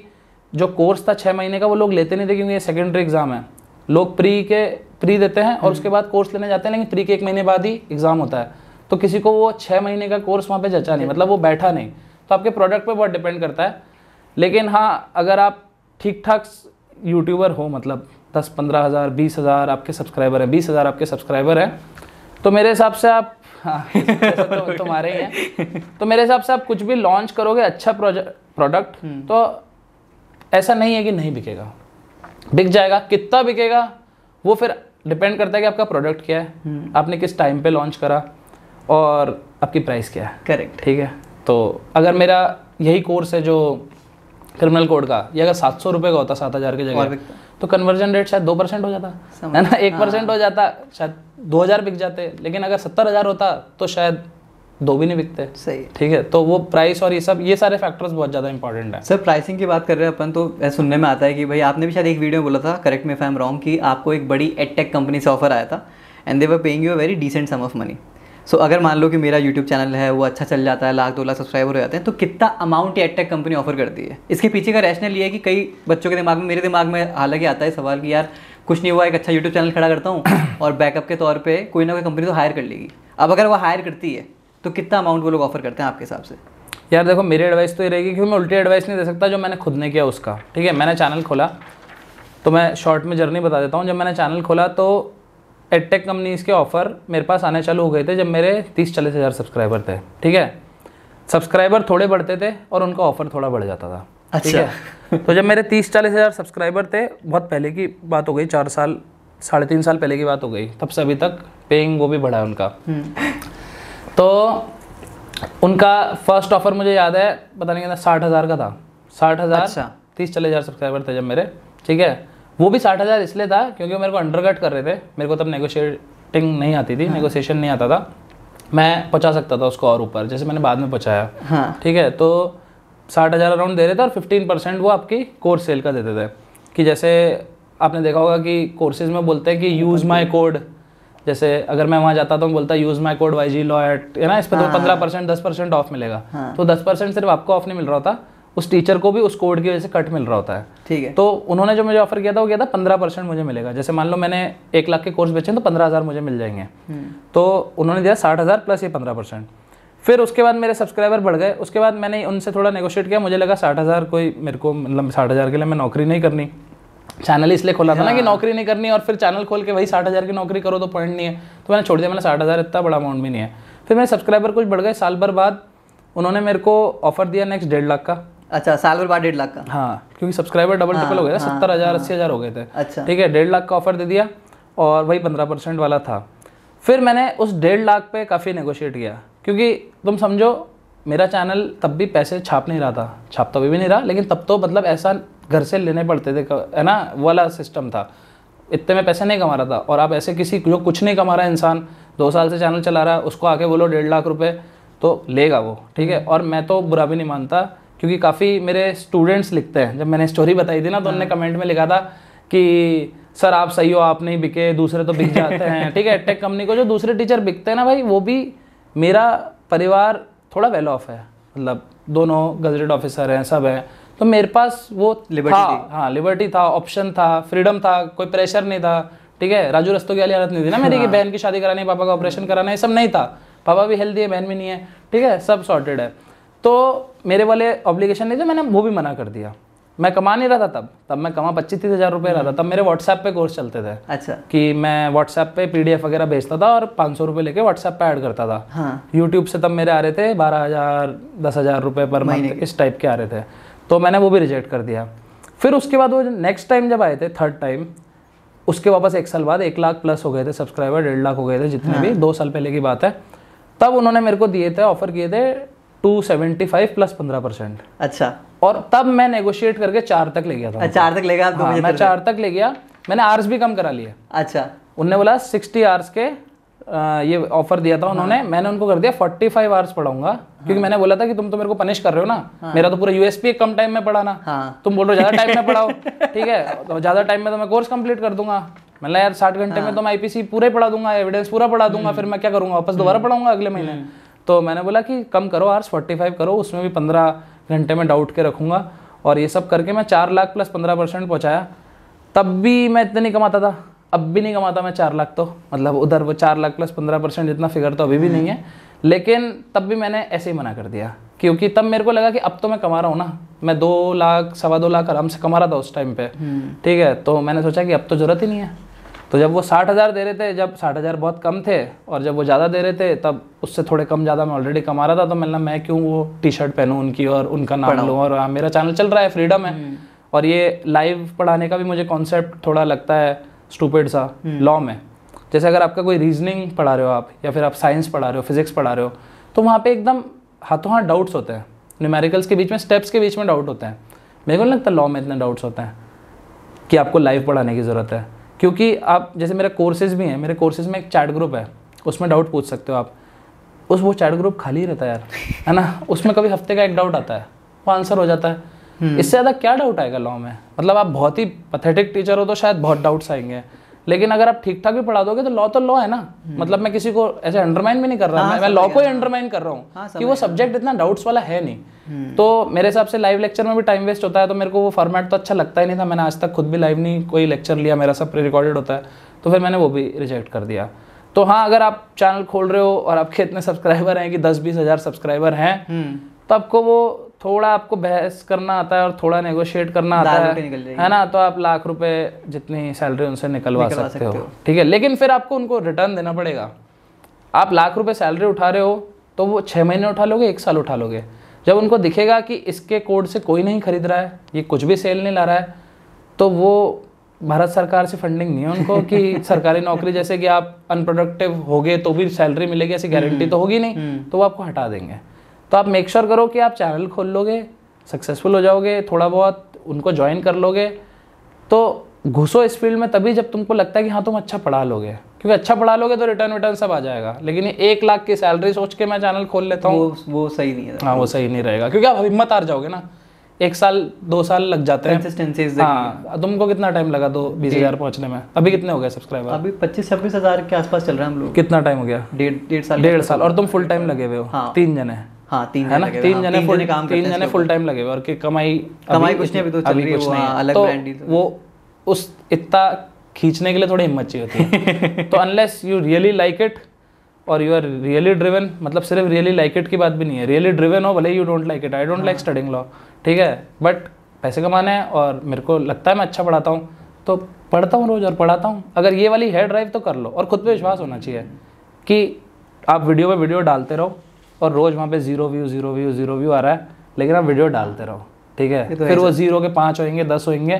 जो कोर्स था छः महीने का वो लोग लेते नहीं थे क्योंकि ये सेकेंडरी एग्ज़ाम है लोग प्री के प्री देते हैं और हम्म। उसके बाद कोर्स लेने जाते हैं लेकिन प्री के एक महीने बाद ही एग्ज़ाम होता है तो किसी को वो छः महीने का कोर्स वहाँ पर जचा नहीं मतलब वो बैठा नहीं तो आपके प्रोडक्ट पर बहुत डिपेंड करता है लेकिन हाँ अगर आप ठीक ठाक यूट्यूबर हो मतलब दस पंद्रह हज़ार बीस हज़ार आपके सब्सक्राइबर हैं बीस हज़ार आपके सब्सक्राइबर हैं तो मेरे हिसाब से आप हाँ तो, तुम्हारे ही है तो मेरे हिसाब से आप कुछ भी लॉन्च करोगे अच्छा प्रोडक्ट हम्म। तो ऐसा नहीं है कि नहीं बिकेगा बिक जाएगा कितना बिकेगा वो फिर डिपेंड करता है कि आपका प्रोडक्ट क्या है हम्म। आपने किस टाइम पे लॉन्च करा और आपकी प्राइस क्या है करेक्ट ठीक है तो अगर मेरा यही कोर्स है जो क्रिमिनल कोड का ये अगर सात सौ रुपये का होता सात हज़ार की जगह तो कन्वर्जन रेट शायद दो परसेंट हो जाता है ना एक परसेंट हो जाता शायद दो हज़ार बिक जाते लेकिन अगर सत्तर हज़ार होता तो शायद दो भी नहीं बिकते सही ठीक है तो वो प्राइस और ये सब ये सारे फैक्टर्स बहुत ज़्यादा इंपॉर्टेंट है सर प्राइसिंग की बात कर रहे हैं अपन तो सुनने में आता है कि भाई आपने भी शायद एक वीडियो में बोला था correct may I am wrong कि आपको एक बड़ी एडटेक कंपनी से ऑफर आया था and they were paying you a very decent sum of money so so, अगर मान लो कि मेरा यूट्यूब चैनल है वो अच्छा चल जाता है लाख दो लाख सब्सक्राइबर हो जाते हैं तो कितना अमाउंट ये टेक कंपनी ऑफर करती है इसके पीछे का रैशनल ये है कि कई बच्चों के दिमाग में मेरे दिमाग में हालांकि आता है सवाल कि यार कुछ नहीं हुआ एक अच्छा यूट्यूब चैनल खड़ा करता हूँ और बैकअप के तौर पर कोई ना कोई कंपनी तो हायर कर लेगी अब अगर वो हायर करती है तो कितना अमाउंट वो लोग ऑफर करते हैं आपके हिसाब से यार देखो मेरी एडवाइस तो ये रहेगी क्योंकि मैं उल्टी एडवाइस नहीं दे सकता जो मैंने खुद ने किया उसका ठीक है मैंने चैनल खोला तो मैं शॉर्ट में जर्नी बता देता हूँ जब मैंने चैनल खोला तो एडटेक कंपनीज़ के ऑफ़र मेरे पास आने चालू हो गए थे जब मेरे तीस चालीस हज़ार सब्सक्राइबर थे ठीक है सब्सक्राइबर थोड़े बढ़ते थे और उनका ऑफ़र थोड़ा बढ़ जाता था अच्छा ठीक है अच्छा। तो जब मेरे तीस चालीस हज़ार सब्सक्राइबर थे बहुत पहले की बात हो गई चार साल साढ़े तीन साल पहले की बात हो गई तब से अभी तक पेइंग वो भी बढ़ा है उनका हम्म। तो उनका फर्स्ट ऑफ़र मुझे याद है पता नहीं कहना साठ हज़ार का था साठ हज़ार अच्छा तीस चालीस हज़ार सब्सक्राइबर थे जब मेरे ठीक है वो भी साठ हज़ार इसलिए था क्योंकि वो मेरे को अंडरकट कर रहे थे मेरे को तब नेगोशिएटिंग नहीं आती थी हाँ। नेगोशिएशन नहीं आता था मैं पहुँचा सकता था उसको और ऊपर जैसे मैंने बाद में पहुँचाया हाँ। ठीक है तो साठ हज़ार अराउंड दे रहे थे और फिफ्टीन परसेंट वो आपकी कोर्स सेल का देते थे कि जैसे आपने देखा होगा कि कोर्सेज में बोलते हैं कि यूज़ माई कोड जैसे अगर मैं वहाँ जाता तो मैं बोलता use my code Y G law eight है ना इस पर तो हाँ, हाँ। पंद्रह परसेंट दस परसेंट ऑफ मिलेगा हाँ। तो दस परसेंट सिर्फ आपको ऑफ नहीं मिल रहा था उस टीचर को भी उस कोड की वजह से कट मिल रहा होता है ठीक है तो उन्होंने जो मुझे ऑफर किया था वो किया था पंद्रह परसेंट मुझे मिलेगा जैसे मान लो मैंने एक लाख के कोर्स बेचे तो पंद्रह हज़ार मुझे मिल जाएंगे हम्म। तो उन्होंने दिया साठ हज़ार प्लस ये पंद्रह परसेंट फिर उसके बाद मेरे सब्सक्राइबर बढ़ गए उसके बाद मैंने उनसे थोड़ा नेगोशिएट किया मुझे लगा साठ हज़ार कोई मेरे को मतलब साठ हज़ार के लिए मैं नौकरी नहीं करनी चैनल इसलिए खोला था ना कि हाँ। नौकरी नहीं करनी और फिर चैनल खोल के वही साठ हज़ार की नौकरी करो तो पॉइंट नहीं है तो मैंने छोड़ दिया मैंने साठ हज़ार इतना बड़ा अमाउंट भी नहीं है फिर मेरे सब्सक्राइबर कुछ बढ़ गए साल भर बाद उन्होंने मेरे को ऑफर दिया नेक्स्ट डेढ़ लाख का अच्छा साल भर बाद डेढ़ लाख का हाँ क्योंकि सब्सक्राइबर डबल ट्रिपल हो गया था हाँ, सत्तर हज़ार हाँ, अस्सी हज़ार हो गए थे अच्छा ठीक है डेढ़ लाख का ऑफर दे दिया और वही पंद्रह परसेंट वाला था फिर मैंने उस डेढ़ लाख पे काफ़ी नेगोशिएट किया क्योंकि तुम समझो मेरा चैनल तब भी पैसे छाप नहीं रहा था छापता तो भी, भी नहीं रहा लेकिन तब तो मतलब ऐसा घर से लेने पड़ते थे है ना वाला सिस्टम था इतने में पैसे नहीं कमा रहा था और आप ऐसे किसी जो कुछ नहीं कमा रहा इंसान दो साल से चैनल चला रहा है उसको आके बोलो डेढ़ लाख रुपये तो लेगा वो ठीक है और मैं तो बुरा भी नहीं मानता क्योंकि काफ़ी मेरे स्टूडेंट्स लिखते हैं जब मैंने स्टोरी बताई थी ना तो उन्होंने कमेंट हाँ। में लिखा था कि सर आप सही हो आप नहीं बिके दूसरे तो बिक जाते हैं ठीक है टेक कंपनी को जो दूसरे टीचर बिकते हैं ना भाई वो भी मेरा परिवार थोड़ा वेल ऑफ है मतलब दोनों गजरेड ऑफिसर हैं सब हैं तो मेरे पास वो लिबर्टी था हाँ लिबर्टी था ऑप्शन था फ्रीडम था कोई प्रेशर नहीं था ठीक है राजू रस्तों की वाली हालत नहीं थी ना मेरी हाँ। कि बहन की शादी करानी पापा का ऑपरेशन कराना ये सब नहीं था पापा भी हेल्दी है बहन भी नहीं है ठीक है सब सॉर्टेड है तो मेरे वाले ऑब्लिगेशन नहीं थे मैंने वो भी मना कर दिया मैं कमा नहीं रहा था तब तब मैं कमा पच्चीस तीस हज़ार रुपये रहा था हम्म। तब मेरे व्हाट्सएप पे कोर्स चलते थे अच्छा कि मैं व्हाट्सएप पे पीडीएफ वगैरह भेजता था और पाँच सौ रुपये लेके व्हाट्सएप पे ऐड करता था हाँ। यूट्यूब से तब मेरे आ रहे थे बारह हज़ार दस हज़ार रुपये पर मंथ इस टाइप के आ रहे थे तो मैंने वो भी रिजेक्ट कर दिया फिर उसके बाद वो नेक्स्ट टाइम जब आए थे थर्ड टाइम उसके वापस एक साल बाद एक लाख प्लस हो गए थे सब्सक्राइबर डेढ़ लाख हो गए थे जितने हाँ। भी दो साल पहले की बात है तब उन्होंने मेरे को दिए थे ऑफर किए थे टू सेवेंटी फाइव प्लस पंद्रह परसेंट अच्छा और तब मैं नेगोशिएट करके चार तक ले गया था अच्छा, चार तक ले गया तो हाँ, मैं चार तक ले गया मैंने आर्स भी कम करा लिया अच्छा उनने बोला सिक्सटी आर्स के आ, ये ऑफर दिया था उन्होंने हाँ। मैंने उनको कर दिया फोर्टी फाइव आवर्स पढ़ाऊंगा हाँ। क्योंकि मैंने बोला था कि तुम तो मेरे को पनिश कर रहे हो ना हाँ। मेरा तो पूरा यूएसपी कम टाइम में पढ़ाना हाँ। तुम बोल रहे हो ज्यादा टाइम में पढ़ाओ ठीक है तो ज्यादा टाइम में तो मैं कोर्स कंप्लीट कर दूंगा मतलब यार साठ घंटे हाँ। में तो मैं आईपीसी पूरे पढ़ा दूंगा एविडेंस पूरा पढ़ा दूंगा हम्म। फिर मैं क्या करूंगा वापस हम्म। दोबारा पढ़ाऊंगा अगले महीने हम्म। तो मैंने बोला कि कम करो आर्स फोर्टी फाइव करो उसमें भी पंद्रह घंटे में डाउट के रखूँगा और ये सब करके मैं चार लाख प्लस पंद्रह परसेंट पहुँचाया तब भी मैं इतने नहीं कमाता था अब भी नहीं कमाता मैं चार लाख तो मतलब उधर वो चार लाख प्लस पंद्रह परसेंट जितना फिगर तो अभी भी नहीं है लेकिन तब भी मैंने ऐसे ही मना कर दिया क्योंकि तब मेरे को लगा कि अब तो मैं कमा रहा हूँ ना मैं दो लाख सवा दो लाख आराम से कमा रहा था उस टाइम पे हम्म। ठीक है तो मैंने सोचा कि अब तो ज़रूरत ही नहीं है तो जब वो साठ हज़ार दे रहे थे जब साठ हज़ार बहुत कम थे और जब वो ज़्यादा दे रहे थे तब उससे थोड़े कम ज़्यादा मैं ऑलरेडी कमा रहा था तो मतलब मैं क्यों वो टी शर्ट पहनूँ उनकी और उनका नाम लूँ और हाँ, मेरा चैनल चल रहा है फ्रीडम है हम्म। और ये लाइव पढ़ाने का भी मुझे कॉन्सेप्ट थोड़ा लगता है स्टूपेड सा लॉ हम्म। में जैसे अगर आपका कोई रीजनिंग पढ़ा रहे हो आप या फिर आप साइंस पढ़ा रहे हो फिजिक्स पढ़ा रहे हो तो वहाँ पे एकदम हाथों हाथ डाउट्स होते हैं न्यूमेरिकल्स के बीच में स्टेप्स के बीच में डाउट होते हैं मेरे को नहीं लगता लॉ में इतने डाउट्स होते हैं कि आपको लाइव पढ़ाने की ज़रूरत है क्योंकि आप जैसे मेरा कोर्सेज भी हैं मेरे कोर्सेज में एक चैट ग्रुप है उसमें डाउट पूछ सकते हो आप उस वो चैट ग्रुप खाली ही रहता है यार है ना उसमें कभी हफ्ते का एक डाउट आता है वो आंसर हो जाता है हम्म। इससे ज़्यादा क्या डाउट आएगा लॉ में मतलब आप बहुत ही पथेटिक टीचर हो तो शायद बहुत डाउट्स आएंगे लेकिन अगर आप ठीक ठाक भी पढ़ा दोगे तो लॉ तो लॉ है ना हम्म। मतलब मैं किसी को ऐसे अंडरमाइन भी नहीं कर रहा हाँ, मैं लॉ को ही अंडरमाइन कर रहा हूँ हाँ, कि वो सब्जेक्ट इतना डाउट्स वाला है नहीं हम्म। तो मेरे हिसाब से लाइव लेक्चर में भी टाइम वेस्ट होता है तो मेरे को वो फॉर्मेट तो अच्छा लगता ही नहीं था मैंने आज तक खुद भी लाइव नहीं कोई लेक्चर लिया मेरा सब प्री रिकॉर्डेड होता है तो फिर मैंने वो भी रिजेक्ट कर दिया तो हाँ अगर आप चैनल खोल रहे हो और आपके इतने सब्सक्राइबर हैं कि दस बीस हजार सब्सक्राइबर हैं हम्म। तो आपको वो थोड़ा आपको बहस करना आता है और थोड़ा नेगोशिएट करना आता है है ना तो आप लाख रुपए जितनी सैलरी उनसे निकलवा, सकते, सकते हो ठीक है लेकिन फिर आपको उनको रिटर्न देना पड़ेगा आप लाख रुपए सैलरी उठा रहे हो तो वो छः महीने उठा लोगे एक साल उठा लोगे जब उनको दिखेगा कि इसके कोड से कोई नहीं खरीद रहा है ये कुछ भी सेल नहीं ला रहा है तो वो भारत सरकार से फंडिंग नहीं है उनको कि सरकारी नौकरी जैसे कि आप अनप्रोडक्टिव हो गए तो भी सैलरी मिलेगी ऐसी गारंटी हम्म, तो होगी नहीं हम्म। तो वो आपको हटा देंगे तो आप मेक श्योर करो कि आप चैनल खोल लोगे सक्सेसफुल हो जाओगे थोड़ा बहुत उनको ज्वाइन कर लोगे तो घुसो इस फील्ड में तभी जब तुमको लगता है कि हाँ तुम अच्छा पढ़ा लोगे क्योंकि अच्छा पढ़ा लोगे तो रिटर्न विटर्न सब आ जाएगा लेकिन एक लाख की सैलरी सोच के मैं चैनल खोल लेता हूँ वो, वो सही नहीं है हाँ वो सही नहीं रहेगा क्योंकि आप हिम्मत हार जाओगे ना एक साल दो साल लग जाते हैं हाँ तुमको कितना टाइम लगा दो बीस हज़ार पहुँचने में अभी कितने हो गए सब्सक्राइबर अभी पच्चीस छब्बीस हज़ार के आसपास चल रहे हैं हम लोग कितना टाइम हो गया डेढ़ डेढ़ साल डेढ़ साल और तुम फुल टाइम लगे हुए हो हाँ। तीन जने हाँ है ना तीन हाँ, जने तीन जने फुल टाइम लगे और कमाई कमाई तो। वो उस खींचने के लिए थोड़ी हिम्मत चाहिए होती है तो unless you really like it और यू आर रियली ड्रिवन मतलब सिर्फ रियली लाइक इट की बात भी नहीं है रियली ड्रिवन हो भले you don't like it I don't like studying law ठीक है बट पैसे कमाने हैं और मेरे को लगता है मैं अच्छा पढ़ाता हूँ तो पढ़ता हूँ रोज़ और पढ़ाता हूँ अगर ये वाली है ड्राइव तो कर लो और खुद पर विश्वास होना चाहिए कि आप वीडियो पर वीडियो डालते रहो और रोज़ वहाँ पे zero view zero view zero view आ रहा है लेकिन आप वीडियो डालते रहो ठीक है तो फिर वो जीरो के पाँच होएंगे दस होएंगे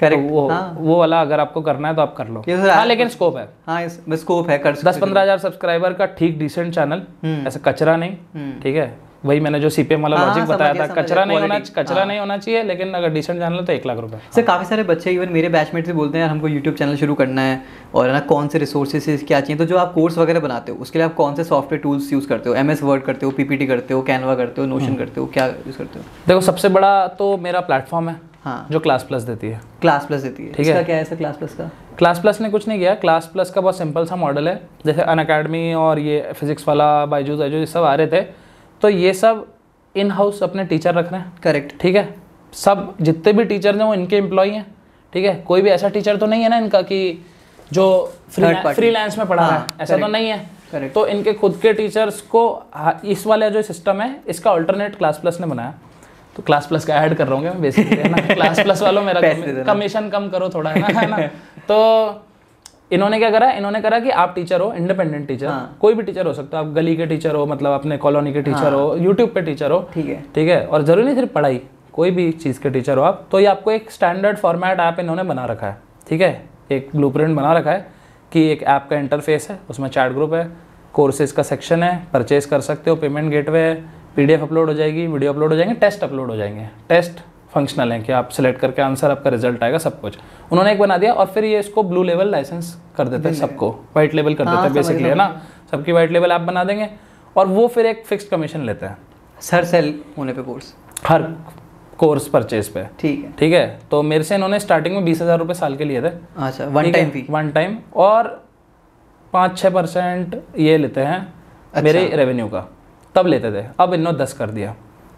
करेक्ट तो वो हाँ। वो वाला अगर आपको करना है तो आप कर लो तो हाँ लेकिन स्कोप है हाँ स्कोप है कर दस पंद्रह हजार सब्सक्राइबर का ठीक डिसेंट चैनल हम्म। ऐसा कचरा नहीं हम्म। ठीक है वही मैंने जो सीपीएम वाला लॉजिक हाँ, बताया था कचरा नहीं होना कचरा हाँ। नहीं होना चाहिए लेकिन अगर डिसेंट जानना तो एक लाख रुपए सर काफ़ी सारे बच्चे इवन मेरे बैचमेट से बोलते हैं हमको यूट्यूब चैनल शुरू करना है और ना कौन से रिसोर्सेस क्या चाहिए तो जो आप कोर्स वगैरह बनाते हो उसके लिए आप कौन से सॉफ्टवेयर टूल्स यूज़ करते हो एम एस वर्ड करते हो पीपीटी करते हो कैनवा करते हो नोशन हाँ। करते हो क्या यूज़ करते हो देखो सबसे बड़ा तो मेरा प्लेटफॉर्म है हाँ जो क्लास प्लस देती है क्लास प्लस देती है ठीक है क्या है सर क्लास प्लस का क्लास प्लस ने कुछ नहीं किया क्लास प्लस का बहुत सिंपल सा मॉडल है जैसे अन अकेडमी और ये फिजिक्स वाला बाइजूज आइजूज सब आ रहे थे तो ये सब इन हाउस अपने टीचर रख रहे हैं करेक्ट ठीक है सब जितने भी टीचर हैं वो इनके एम्प्लॉय हैं ठीक है कोई भी ऐसा टीचर तो नहीं है ना इनका कि जो फ्रीलांस में पढ़ा हाँ, रहा है ऐसा तो नहीं है Correct. तो इनके खुद के टीचर्स को इस वाला जो सिस्टम है इसका अल्टरनेट क्लास प्लस ने बनाया तो क्लास प्लस का ऐड कर रहा हूँ क्लास प्लस वालों मेरा कमीशन कम करो थोड़ा है ना है ना तो इन्होंने क्या करा इन्होंने करा कि आप टीचर हो इंडिपेंडेंट टीचर हाँ। कोई भी टीचर हो सकता है आप गली के टीचर हो मतलब अपने कॉलोनी के टीचर हाँ। हो यूट्यूब पे टीचर हो ठीक है ठीक है और जरूरी नहीं सिर्फ पढ़ाई कोई भी चीज़ के टीचर हो आप तो ये आपको एक स्टैंडर्ड फॉर्मेट ऐप इन्होंने बना रखा है ठीक है एक ब्लू बना रखा है कि एक ऐप का इंटरफेस है उसमें चैट ग्रुप है कोर्सेज का सेक्शन है परचेज कर सकते हो पेमेंट गेटवे है पीडीएफ अपलोड हो जाएगी वीडियो अपलोड हो जाएंगे टेस्ट अपलोड हो जाएंगे टेस्ट फंक्शनल है कि आप सिलेक्ट करके आंसर आपका रिजल्ट आएगा सब कुछ उन्होंने एक बना दिया और फिर ये इसको ब्लू लेवल लाइसेंस कर देते हैं सबको वाइट लेवल कर हाँ, देते हैं बेसिकली है ना सबकी वाइट लेवल आप बना देंगे और वो फिर एक फिक्स कमीशन लेते हैं सर सेल होने पे कोर्स हर कोर्स परचेज पे ठीक है ठीक है तो मेरे से इन्होंने स्टार्टिंग में बीस हज़ार रुपये साल के लिए थे अच्छा one time fee one time और पाँच छः परसेंट ये लेते हैं अच्छा। मेरे रेवेन्यू का तब लेते थे अब इन्होंने दस कर दिया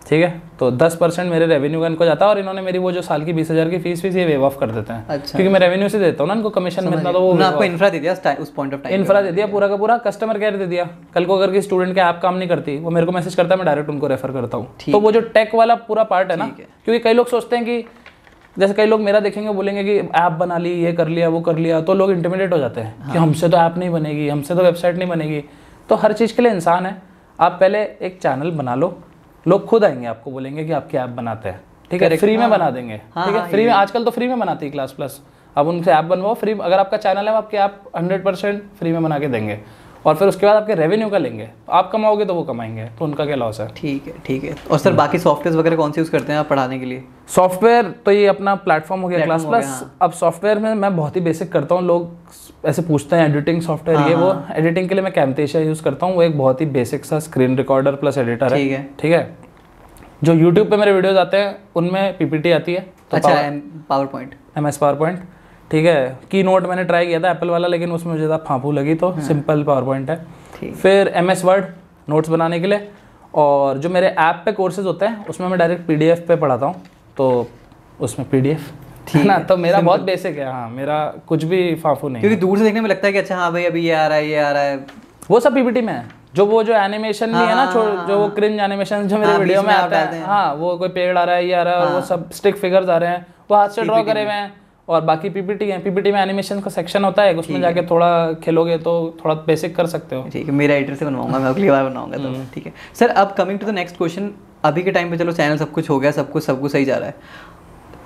ठीक है तो 10 परसेंट मेरे रेवेन्यू का इनको जाता है और इन्होंने मेरी वो जो साल की बीस हज़ार की फीस फीस ये वेव ऑफ कर देते हैं अच्छा। क्योंकि मैं रेवेन्यू से देता हूँ ना इनको कमीशन में तो वो आपको इन्फ्रा दे दिया उस पॉइंट ऑफ टाइम इन्फ्रा दे दिया पूरा का पूरा कस्टमर केयर दे दिया कल को अगर किसी स्टूडेंट के ऐप काम नहीं करती वो मेरे को मैसेज करता है मैं डायरेक्ट उनको रेफर करता हूँ तो वो जो टेक वाला पूरा पार्ट है ना क्योंकि कई लोग सोचते हैं कि जैसे कई लोग मेरा देखेंगे बोलेंगे कि ऐप बना ली ये कर लिया वो कर लिया तो लोग इंटरमीडिएट हो जाते हैं कि हाँ। हमसे तो ऐप नहीं बनेगी हमसे तो वेबसाइट नहीं बनेगी तो हर चीज़ के लिए इंसान है आप पहले एक चैनल बना लो लोग खुद आएंगे आपको बोलेंगे कि आपकी ऐप बनाते हैं ठीक है फ्री में हाँ। बना देंगे हाँ, ठीक है फ्री हाँ, में आजकल तो फ्री में बनाती है क्लास प्लस अब उनसे ऐप बनवाओ फ्री अगर आपका चैनल है आपके ऐप हंड्रेड परसेंट फ्री में बना के देंगे और फिर उसके बाद आपके रेवेन्यू का लेंगे आप कमाओगे तो वो कमाएंगे तो उनका क्या लॉस है ठीक है ठीक है और सर बाकी सॉफ्टवेयर वगैरह कौन से यूज़ करते हैं आप पढ़ाने के लिए सॉफ्टवेयर तो ये अपना प्लेटफॉर्म हो गया क्लास प्लस हाँ। अब सॉफ्टवेयर में मैं बहुत ही बेसिक करता हूँ लोग ऐसे पूछते हैं एडिटिंग सॉफ्टवेयर ये हाँ, वो एडिटिंग हाँ। के लिए मैं कैमतेशिया यूज़ करता हूँ वो एक बहुत ही बेसिक सा स्क्रीन रिकॉर्डर प्लस एडिटर है ठीक है ठीक है जो यूट्यूब पे मेरे वीडियोज आते हैं उनमें पीपीटी आती है तो अच्छा PowerPoint M S PowerPoint ठीक है की नोट मैंने ट्राई किया था एप्पल वाला लेकिन उसमें मुझे ज़्यादा फांफू लगी तो हाँ। सिंपल पावर पॉइंट है फिर एम एस वर्ड नोट्स बनाने के लिए और जो मेरे ऐप पे कोर्सेज होते हैं उसमें मैं डायरेक्ट पी डी एफ पे पढ़ाता हूँ तो उसमें पी डी एफ ठीक है ना तो मेरा बहुत बेसिक है हाँ मेरा कुछ भी फाफू नहीं क्योंकि दूर से देखने में लगता है कि अच्छा हाँ भाई अभी ये आ रहा है ये आ रहा है वो सब पीपीटी में है जो वो जो एनिमेशन भी है ना हाँ, हाँ, जो वो क्रिंज हाँ। एनिमेशन जो मेरे वीडियो में आता है हाँ वो कोई पेड़ आ रहा है ये आ रहा है वो सब स्टिक फिगर्स आ रहे हैं वो हाथ से ड्रॉ करे हुए हैं और बाकी पीपीटी है पीपीटी में एनिमेशन का सेक्शन होता है उसमें जाके थोड़ा खेलोगे तो थोड़ा बेसिक कर सकते हो ठीक है मेरा एडिटर से बनवाऊंगा मैं अगली बार बनाऊंगा तो हम्म। ठीक है सर अब coming to the next question अभी के टाइम पे चलो चैनल सब कुछ हो गया सब कुछ सब कुछ सही जा रहा है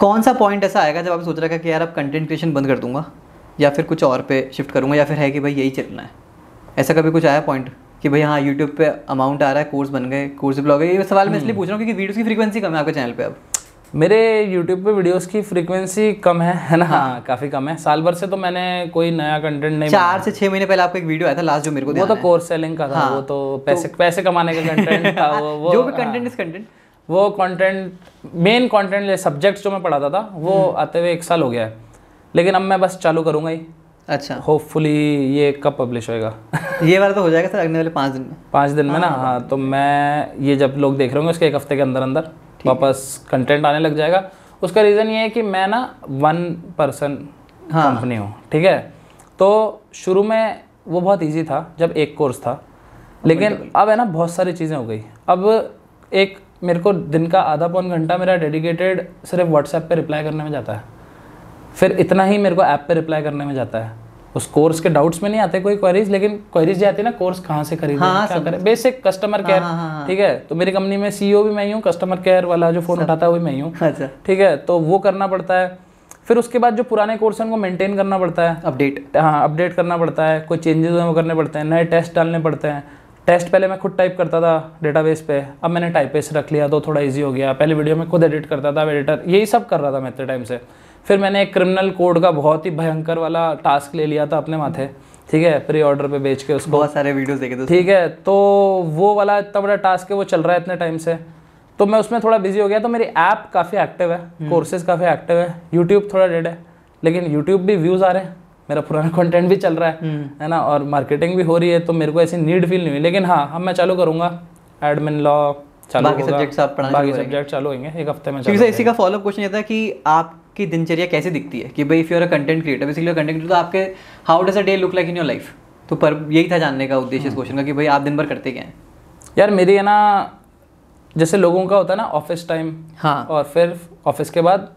कौन सा पॉइंट ऐसा आएगा जब आप सोच रहा कि यार अब कंटेंट क्रिएशन बंद कर दूंगा या फिर कुछ और पे शिफ्ट करूंगा या फिर है कि भाई यही चलना है ऐसा कभी कुछ आया पॉइंट कि भाई हाँ यूट्यूब पे अमाउंट आ रहा है कोर्स बन गए कोर्स ब्लॉग ये सवाल मैं हम्म। इसलिए पूछ रहा हूँ क्योंकि वीडियोस की फ्रीक्वेंसी कम है आपके चैनल पे अब मेरे YouTube पे वीडियोस की फ्रीक्वेंसी कम है है ना हाँ काफ़ी कम है साल भर से तो मैंने कोई नया कंटेंट नहीं चार से छह महीने पहले आपको एक वीडियो आया था लास्ट जो मेरे को वो तो कोर्स सेलिंग का था हाँ, वो तो, तो पैसे तो, पैसे कमाने का कंटेंट था वो, वो जो भी कंटेंट इज कंटेंट वो कंटेंट मेन कंटेंट ले सब्जेक्ट जो मैं पढ़ाता था वो हम्म। आते हुए एक साल हो गया है लेकिन अब मैं बस चालू करूंगा ही अच्छा होपफुली ये कब पब्लिश होएगा ये वाला तो हो जाएगा सर अगले वाले पाँच दिन में पाँच दिन में ना हाँ, हाँ तो मैं ये जब लोग देख रहे होंगे उसके एक हफ्ते के अंदर अंदर वापस कंटेंट आने लग जाएगा उसका रीज़न ये है कि मैं ना वन पर्सन कंपनी हूँ ठीक है तो शुरू में वो बहुत ईजी था जब एक कोर्स था लेकिन अब है ना बहुत सारी चीज़ें हो गई अब एक मेरे को दिन का आधा पौन घंटा मेरा डेडिकेटेड सिर्फ व्हाट्सएप पे रिप्लाई करने में जाता है फिर इतना ही मेरे को ऐप पे रिप्लाई करने में जाता है उस कोर्स के डाउट्स में नहीं आते कोई क्वेरीज लेकिन क्वेरीज जाती आती है ना कोर्स कहाँ से खरीदें हाँ, क्या करें बेसिक कस्टमर केयर ठीक है तो मेरी कंपनी में सीईओ e भी मैं ही हूँ कस्टमर केयर वाला जो फ़ोन उठाता है वो मैं ही हूँ अच्छा। ठीक है तो वो करना पड़ता है फिर उसके बाद जो पुराने कोर्स है उनको मेंटेन करना पड़ता है अपडेट हाँ अपडेट करना पड़ता है कोई चेंजेस वो करने पड़ते हैं नए टेस्ट डालने पड़ते हैं टेस्ट पहले मैं खुद टाइप करता था डेटाबेस पे अब मैंने टाइपेस रख लिया तो थोड़ा इजी हो गया पहले वीडियो में खुद एडिट करता था एडिटर यही सब कर रहा था मैं इतने टाइम से फिर मैंने एक क्रिमिनल कोड का बहुत ही भयंकर वाला टास्क ले लिया था अपने माथे ठीक है प्री ऑर्डर पे बेच के उसको बहुत सारे वीडियोस देखे थे ठीक है तो वो वाला इतना बड़ा टास्क है वो चल रहा है इतने टाइम से तो मैं उसमें थोड़ा बिजी हो गया तो मेरी ऐप काफ़ी एक्टिव है कोर्सेज काफ़ी एक्टिव है यूट्यूब थोड़ा डेड है लेकिन यूट्यूब भी व्यूज़ आ रहे हैं मेरा पुराना कंटेंट भी चल रहा है हम्म। है ना और मार्केटिंग भी हो रही है तो मेरे को ऐसी नीड फील नहीं हुई लेकिन हाँ अब मैं चालू करूंगा एडमिन लॉ चालू बाकी सब्जेक्ट आप पढ़ाना बाकी सब्जेक्ट चालू होंगे एक हफ्ते में इसी का फॉलोअप क्वेश्चन ये था कि आप की दिनचर्या कैसे दिखती है कि भाई if you're a content creator basically content creator तो आपके how does a day look like in your life तो पर यही था जानने का उद्देश्य इस क्वेश्चन हाँ। का कि भाई आप दिन भर करते क्या हैं यार मेरी है ना जैसे लोगों का होता है ना ऑफिस टाइम हाँ और फिर ऑफिस के बाद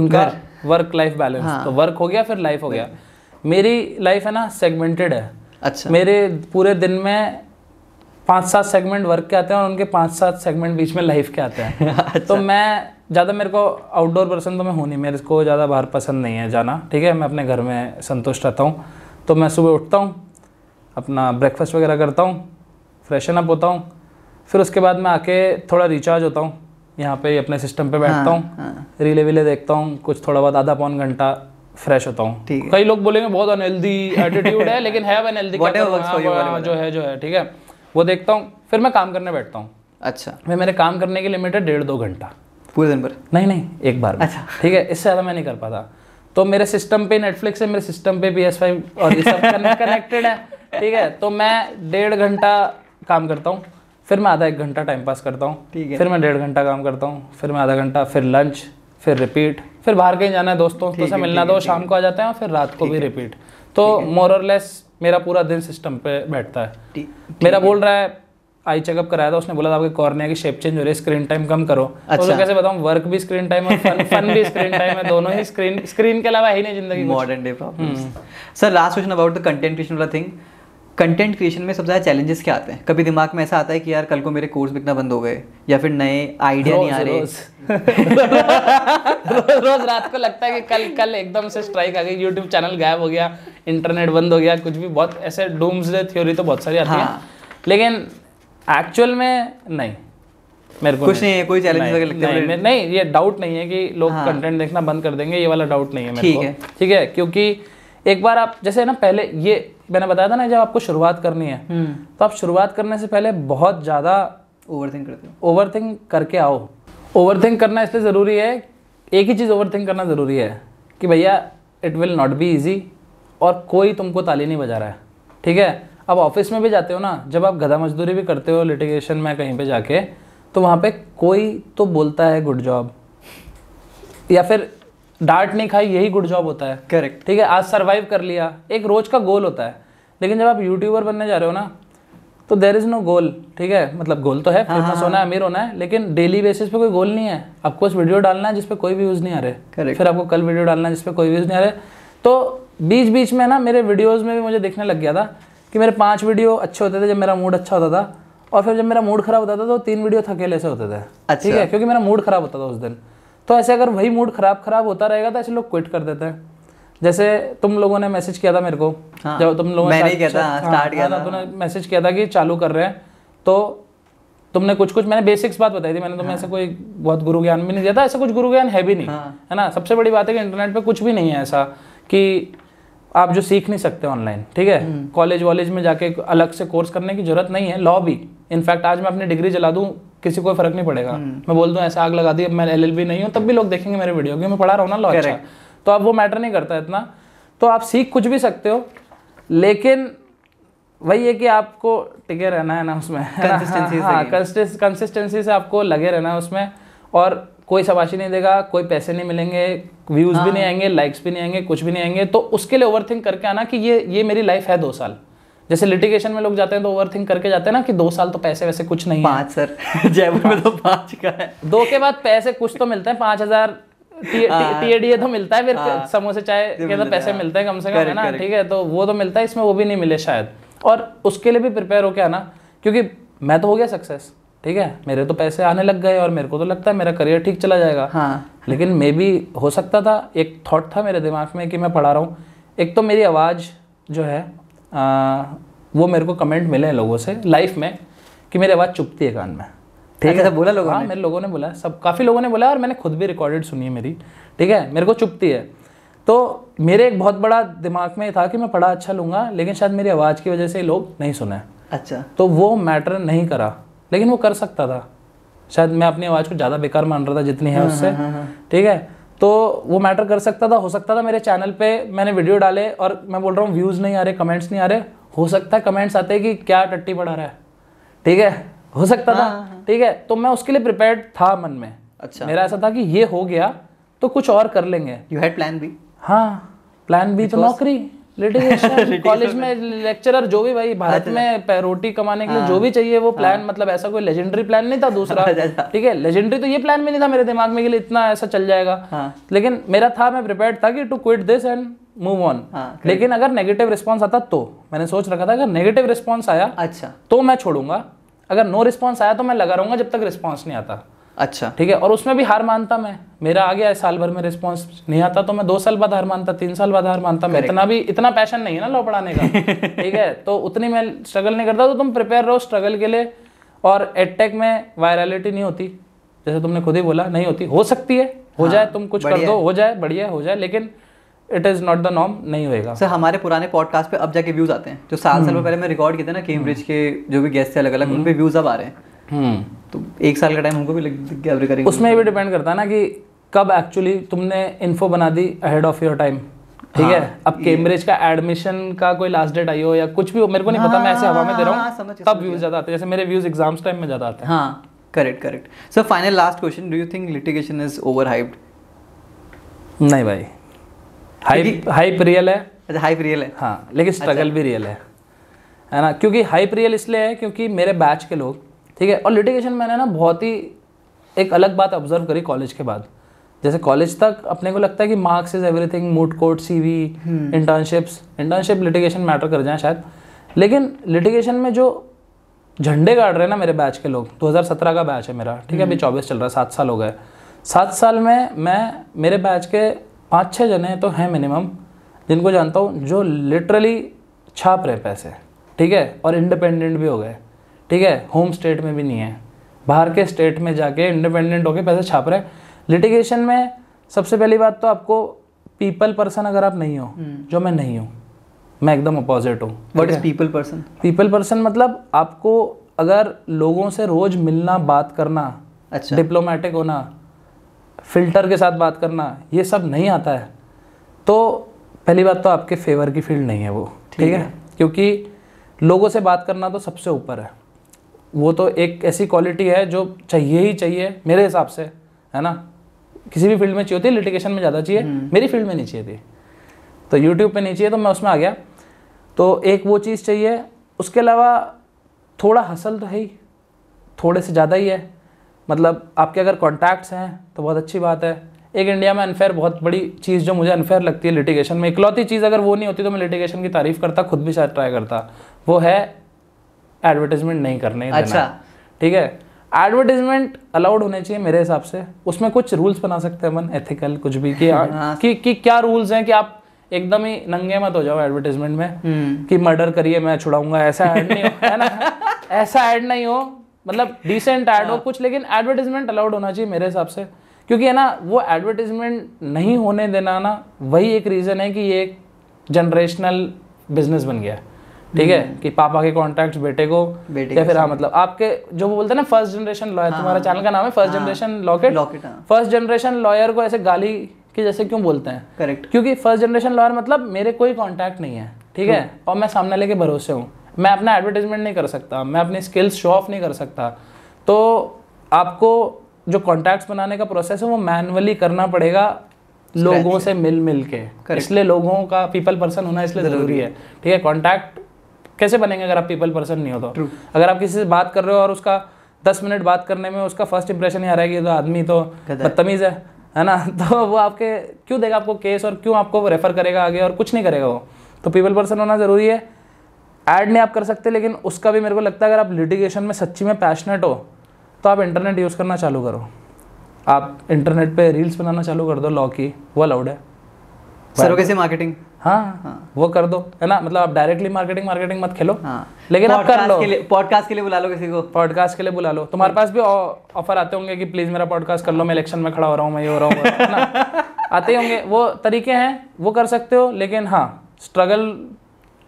उनका वर्क लाइफ बैलेंस तो वर्क हो गया फिर लाइफ हो गया मेरी लाइफ है ना सेगमेंटेड है अच्छा मेरे पूरे दिन में पाँच सात सेगमेंट वर्क के आते हैं और उनके पाँच सात सेगमेंट बीच में लाइफ के आते हैं अच्छा। तो मैं ज़्यादा मेरे को आउटडोर पर्सन तो मैं हूँ नहीं मेरे को ज़्यादा बाहर पसंद नहीं है जाना ठीक है मैं अपने घर में संतुष्ट रहता हूँ तो मैं सुबह उठता हूँ अपना ब्रेकफास्ट वगैरह करता हूँ फ्रेशन अप होता हूँ फिर उसके बाद मैं आके थोड़ा रिचार्ज होता हूँ यहाँ पे अपने सिस्टम पे बैठता हूँ हाँ, रिले हाँ। रीले देखता हूँ कुछ थोड़ा बहुत आधा पौन घंटा फ्रेश होता हूँ कई लोग बोलेंगे बहुत अनहेल्दी एटीट्यूड है लेकिन है अनहेल्दी हाँ, जो है जो है ठीक है वो देखता हूँ फिर मैं काम करने बैठता हूँ अच्छा मैं मेरे काम करने के लिए लिमिटेड डेढ़ दो घंटा पूरे दिन भर नहीं नहीं एक बार अच्छा ठीक है इससे ज़्यादा मैं नहीं कर पाता तो मेरे सिस्टम पे नेटफ्लिक्स है मेरे सिस्टम पे पी एस फाइव और ये सब कनेक्टेड है ठीक है तो मैं डेढ़ घंटा काम करता हूँ फिर मैं आधा एक घंटा टाइम पास करता हूँ ठीक है फिर मैं डेढ़ घंटा काम करता हूँ फिर मैं आधा घंटा फिर लंच फिर रिपीट फिर बाहर कहीं जाना है दोस्तों तो से मिलना तो शाम को आ जाते हैं और फिर रात को भी रिपीट तो मोरलेस मेरा पूरा दिन सिस्टम पे बैठता है मेरा बोल रहा है आई चेकअप कराया था उसने बोला था आपके कॉर्निया की शेप चेंज हो रही है स्क्रीन टाइम कम करो तो अच्छा। तो कैसे बताऊं वर्क भी स्क्रीन टाइम और फन, फन भी स्क्रीन टाइम है दोनों ही स्क्रीन स्क्रीन के अलावा ही नहीं जिंदगी modern day problems sir last question about the content creation वाला थिंग कंटेंट क्रिएशन में सबसे ज़्यादा चैलेंजेस क्या आते हैं कभी दिमाग में ऐसा आता है कि यार कल को मेरे कोर्स बिकना बंद हो गए या फिर नए आइडिया नहीं आ रहे रोज रोज, रोज रात को लगता है कि कल कल एकदम से स्ट्राइक आ गई यूट्यूब चैनल गायब हो गया इंटरनेट बंद हो गया कुछ भी बहुत ऐसे डूम्स थ्योरी तो बहुत सारी आती हाँ। है लेकिन एक्चुअल में नहीं मेरे को कुछ नहीं, है कोई चैलेंज नहीं, नहीं, नहीं, नहीं ये डाउट नहीं है कि लोग हाँ। कंटेंट देखना बंद कर देंगे ये वाला डाउट नहीं है मेरे को ठीक है क्योंकि एक बार आप जैसे ना पहले ये मैंने बताया था ना जब आपको शुरुआत करनी है हम्म। तो आप शुरुआत करने से पहले बहुत ज़्यादा ओवरथिंक करते हो ओवरथिंक करके आओ ओवरथिंक करना इसलिए ज़रूरी है एक ही चीज़ ओवरथिंक करना ज़रूरी है कि भैया it will not be easy और कोई तुमको ताली नहीं बजा रहा है ठीक है अब ऑफिस में भी जाते हो ना जब आप गधा मजदूरी भी करते हो लिटिगेशन में कहीं पे जाके तो वहाँ पे कोई तो बोलता है गुड जॉब या फिर डांट नहीं खाई यही गुड जॉब होता है करेक्ट ठीक है आज सर्वाइव कर लिया एक रोज का गोल होता है लेकिन जब आप यूट्यूबर बनने जा रहे हो ना तो देर इज़ नो गोल ठीक है मतलब गोल तो है फेमस हाँ। होना है अमीर होना है लेकिन डेली बेसिस पे कोई गोल नहीं है आपको उस वीडियो डालना है जिसपे कोई व्यूज़ नहीं आ रहे करेक्ट फिर आपको कल वीडियो डालना है जिसपे कोई व्यूज़ नहीं आ रहे तो बीच बीच में ना मेरे वीडियोज़ में भी मुझे देखने लग गया था कि मेरे पाँच वीडियो अच्छे होते थे जब मेरा मूड अच्छा होता था और फिर जब मेरा मूड खराब होता था तो तीन वीडियो थकेले से होते थे अच्छा। ठीक है क्योंकि मेरा मूड खराब होता था उस दिन तो ऐसे अगर वही मूड खराब खराब होता रहेगा तो ऐसे लोग क्विट कर देते हैं जैसे तुम लोगों ने मैसेज किया था मेरे को हाँ, जब तुम लोगों ने किया था स्टार्ट हाँ, किया हाँ, था तुमने मैसेज किया था कि चालू कर रहे हैं तो तुमने कुछ कुछ मैंने बेसिक्स बात बताई थी मैंने तुम्हें ऐसे हाँ। कोई बहुत गुरु ज्ञान भी नहीं दिया था ऐसा कुछ गुरु ज्ञान है भी नहीं है ना सबसे बड़ी बात है कि इंटरनेट पे कुछ भी नहीं है ऐसा कि आप जो सीख नहीं सकते ऑनलाइन ठीक है कॉलेज हम्म। वॉलेज में जाके अलग से कोर्स करने की जरूरत नहीं है लॉ भी इनफैक्ट आज मैं अपनी डिग्री जला दूँ किसी को फर्क नहीं पड़ेगा हम्म। मैं बोल दूँ ऐसा आग लगा दी अब मैं एल नहीं हूँ तब भी लोग देखेंगे मेरे वीडियो क्योंकि मैं पढ़ा रहा हूँ ना लॉ अच्छा तो अब वो मैटर नहीं करता इतना तो आप सीख कुछ भी सकते हो लेकिन वही है कि आपको टिके रहना है ना उसमें कंसिस्टेंसी हाँ, हाँ, कंसिस्टेंसी से आपको लगे रहना है उसमें और कोई सबाशी नहीं देगा कोई पैसे नहीं मिलेंगे व्यूज हाँ। भी नहीं हाँ। आएंगे लाइक्स भी नहीं आएंगे कुछ भी नहीं आएंगे तो उसके लिए ओवर करके आना कि ये ये मेरी लाइफ है दो साल जैसे लिटिगेशन में लोग जाते हैं तो ओवर थिंक करके जाते हैं ना कि दो साल तो पैसे वैसे कुछ नहीं पांच सर जयपुर में तो हाँ। पाँच का है दो के बाद पैसे कुछ तो मिलते हैं पांच हजार टीएडीए हाँ। तो मिलता है फिर समोसे चाय के तो पैसे मिलते हैं कम से कम है ना ठीक है तो वो तो मिलता है इसमें वो भी नहीं मिले शायद और उसके लिए भी प्रिपेयर होके आना क्योंकि मैं तो हो गया सक्सेस ठीक है मेरे तो पैसे आने लग गए और मेरे को तो लगता है मेरा करियर ठीक चला जाएगा हाँ लेकिन मे भी हो सकता था एक थॉट था मेरे दिमाग में कि मैं पढ़ा रहा हूँ एक तो मेरी आवाज़ जो है आ, वो मेरे को कमेंट मिले हैं लोगों से लाइफ में कि मेरी आवाज़ चुपती है कान में ठीक अच्छा, है बोला लोगों हाँ मेरे लोगों ने बोला सब काफ़ी लोगों ने बोला और मैंने खुद भी रिकॉर्डेड सुनी है मेरी ठीक है मेरे को चुपती है तो मेरे एक बहुत बड़ा दिमाग में था कि मैं पढ़ा अच्छा लूँगा लेकिन शायद मेरी आवाज़ की वजह से लोग नहीं सुने अच्छा तो वो मैटर नहीं करा लेकिन वो कर सकता था शायद मैं अपनी आवाज़ को ज़्यादा बेकार मान रहा था जितनी है हाँ, उससे हाँ, हाँ, ठीक है तो वो मैटर कर सकता था हो सकता था मेरे चैनल पे मैंने वीडियो डाले और मैं बोल रहा हूँ व्यूज़ नहीं आ रहे कमेंट्स नहीं आ रहे हो सकता है कमेंट्स आते हैं कि क्या टट्टी पढ़ा रहा है ठीक है हो सकता था ठीक है तो मैं उसके लिए प्रिपेयर्ड था मन में अच्छा मेरा ऐसा था कि ये हो गया तो कुछ और कर लेंगे यू हैड प्लान बी हाँ प्लान बी तो नौकरी कॉलेज में लेक्चरर जो भी भाई भारत अच्छा। में रोटी कमाने के लिए हाँ। जो भी चाहिए वो प्लान हाँ। मतलब ऐसा कोई लेजेंडरी प्लान नहीं था दूसरा अच्छा, अच्छा। ठीक है लेजेंडरी तो ये प्लान भी नहीं था मेरे दिमाग में लिए इतना ऐसा चल जाएगा हाँ। लेकिन मेरा था मैं प्रिपेयर था कि to quit this and move on लेकिन अगर नेगेटिव रिस्पॉन्स आता तो मैंने सोच रखा था अगर नेगेटिव रिस्पॉन्स आया अच्छा तो मैं छोड़ूंगा अगर नो रिस्पॉन्स आया तो मैं लगा रहूंगा जब तक रिस्पॉन्स नहीं आता अच्छा ठीक है और उसमें भी हार मानता मैं मेरा आ गया है साल भर में रिस्पॉन्स नहीं आता तो मैं दो साल बाद हार मानता तीन साल बाद हार मानता मैं इतना भी इतना पैशन नहीं है ना लॉ पढ़ाने का ठीक है तो उतनी मैं स्ट्रगल नहीं करता तो तुम प्रिपेयर रहो स्ट्रगल के लिए और एडटेक में वायरलिटी नहीं होती जैसे तुमने खुद ही बोला नहीं होती हो सकती है हो जाए हाँ, तुम कुछ कर दो हो जाए बढ़िया हो जाए लेकिन it is not the norm नहीं होएगा सर हमारे पुराने पॉडकास्ट पे अब जाके व्यूज़ आते हैं जो साल साल हम्म। पहले मैं रिकॉर्ड किए थे ना कैम्ब्रिज हम्म। के जो भी गेस्ट थे अलग अलग उन पे व्यूज़ अब आ रहे हैं हम्म। तो एक साल का टाइम हमको भी लग गया करेंगे उसमें भी डिपेंड करता है ना कि कब एक्चुअली तुमने इन्फो बना दी अहेड ऑफ योर टाइम ठीक हाँ, है अब कैम्ब्रिज का एडमिशन का कोई लास्ट डेट आई हो या कुछ भी हो मेरे को नहीं हाँ, पता मैं ऐसे हवा में दे रहा हाँ, हूँ तब व्यूज ज्यादा आते हैं जैसे मेरे व्यूज एग्जाम्स टाइम में ज्यादा आते हैं हाँ correct correct sir final last question do you think litigation is over hyped नहीं भाई हाइप हाइप रियल है अच्छा हाइप रियल है हाँ लेकिन स्ट्रगल अच्छा। भी रियल है है ना क्योंकि हाइप रियल इसलिए है क्योंकि मेरे बैच के लोग ठीक है और लिटिगेशन मैंने ना बहुत ही एक अलग बात ऑब्जर्व करी कॉलेज के बाद जैसे कॉलेज तक अपने को लगता है कि marks is everything moot court we internships internship litigation matter कर जाए शायद लेकिन लिटिगेशन में जो झंडे गाड़ रहे हैं ना मेरे बैच के लोग 2017 का बैच है मेरा ठीक है अभी हम्म। चौबीस चल रहा है सात साल हो गए सात साल में मैं मेरे बैच के पाँच छः जने तो हैं मिनिमम जिनको जानता हूँ जो लिटरली छाप रहे पैसे ठीक है और इंडिपेंडेंट भी हो गए ठीक है होम स्टेट में भी नहीं है बाहर के स्टेट में जाके इंडिपेंडेंट होके पैसे छाप रहे लिटिगेशन में सबसे पहली बात तो आपको पीपल पर्सन अगर आप नहीं हो हम्म। जो मैं नहीं हूँ मैं एकदम अपोजिट हूँ what is people person people person मतलब आपको अगर लोगों से रोज मिलना बात करना अच्छा डिप्लोमेटिक होना फिल्टर के साथ बात करना ये सब नहीं आता है तो पहली बात तो आपके फेवर की फील्ड नहीं है वो ठीक है क्योंकि लोगों से बात करना तो सबसे ऊपर है वो तो एक ऐसी क्वालिटी है जो चाहिए ही चाहिए मेरे हिसाब से है ना किसी भी फील्ड में चाहिए होती लिटिकेशन लिटिगेशन में ज़्यादा चाहिए हम्म। मेरी फील्ड में नहीं चाहिए थी तो यूट्यूब पे नहीं चाहिए तो मैं उसमें आ गया तो एक वो चीज़ चाहिए उसके अलावा थोड़ा हसल तो है ही थोड़े से ज़्यादा ही है मतलब आपके अगर कॉन्टैक्ट्स हैं तो बहुत अच्छी बात है एक इंडिया में अनफेयर बहुत बड़ी चीज़ जो मुझे अनफेयर लगती है लिटिगेशन में इकलौती चीज़ अगर वो नहीं होती तो मैं लिटिगेशन की तारीफ़ करता खुद भी शायद ट्राई करता वो है एडवर्टीजमेंट नहीं करने अच्छा ठीक है एडवर्टीजमेंट अलाउड होने चाहिए मेरे हिसाब से उसमें कुछ रूल्स बना सकते हैं अपन एथिकल कुछ भी कि, हाँ।, हाँ कि, कि क्या रूल्स हैं कि आप एकदम ही नंगे मत हो जाओ एडवर्टीजमेंट में हम्म। कि मर्डर करिए मैं छुड़ाऊंगा ऐसा ऐड नहीं हो है ना ऐसा ऐड नहीं हो मतलब डिसेंट ऐड हो हाँ। कुछ लेकिन एडवर्टीजमेंट अलाउड होना चाहिए मेरे हिसाब से क्योंकि है ना वो एडवर्टीजमेंट नहीं होने देना ना वही एक रीज़न है कि ये एक जनरेशनल बिजनेस बन गया है ठीक है हम्म। कि पापा के कॉन्टैक्ट बेटे को बेटे या फिर हाँ मतलब आपके जो वो बोलते हैं ना फर्स्ट जनरेशन लॉयर तुम्हारा चैनल हाँ। का नाम है first generation locket locket first generation lawyer को ऐसे गाली कि जैसे क्यों बोलते हैं करेक्ट क्योंकि फर्स्ट जनरेशन लॉयर मतलब मेरे कोई कॉन्टैक्ट नहीं है ठीक है और मैं सामने लेके भरोसे हूँ मैं अपना एडवर्टाइजमेंट नहीं कर सकता मैं अपनी स्किल्स शो ऑफ नहीं कर सकता तो आपको जो कॉन्टैक्ट्स बनाने का प्रोसेस है वो मैनुअली करना पड़ेगा लोगों से मिल मिल के इसलिए लोगों का पीपल पर्सन होना इसलिए ज़रूरी है ठीक है कॉन्टैक्ट कैसे बनेंगे अगर आप पीपल पर्सन नहीं हो तो अगर आप किसी से बात कर रहे हो और उसका दस मिनट बात करने में उसका फर्स्ट इंप्रेशन ही है रहेगी तो आदमी तो बदतमीज़ है है ना तो वो आपके क्यों देगा आपको केस और क्यों आपको रेफ़र करेगा आगे और कुछ नहीं करेगा वो तो पीपल पर्सन होना ज़रूरी है ऐड नहीं आप कर सकते लेकिन उसका भी मेरे को लगता है अगर आप लिटिगेशन में सच्ची में पैशनेट हो तो आप इंटरनेट यूज़ करना चालू करो आप इंटरनेट पे रील्स बनाना चालू कर दो लॉ की वो अलाउड है सरोगेसी मार्केटिंग हाँ, हाँ वो कर दो है ना मतलब आप डायरेक्टली मार्केटिंग मार्केटिंग मत खेलो हाँ लेकिन आप कर लो पॉडकास्ट के लिए बुला लो किसी को पॉडकास्ट के लिए बुला लो तुम्हारे हाँ. पास भी ऑफर आते होंगे कि प्लीज मेरा पॉडकास्ट कर लो मैं इलेक्शन में खड़ा हो रहा हूँ मैं ये हो रहा हूँ आते होंगे वो तरीके हैं वो कर सकते हो लेकिन हाँ स्ट्रगल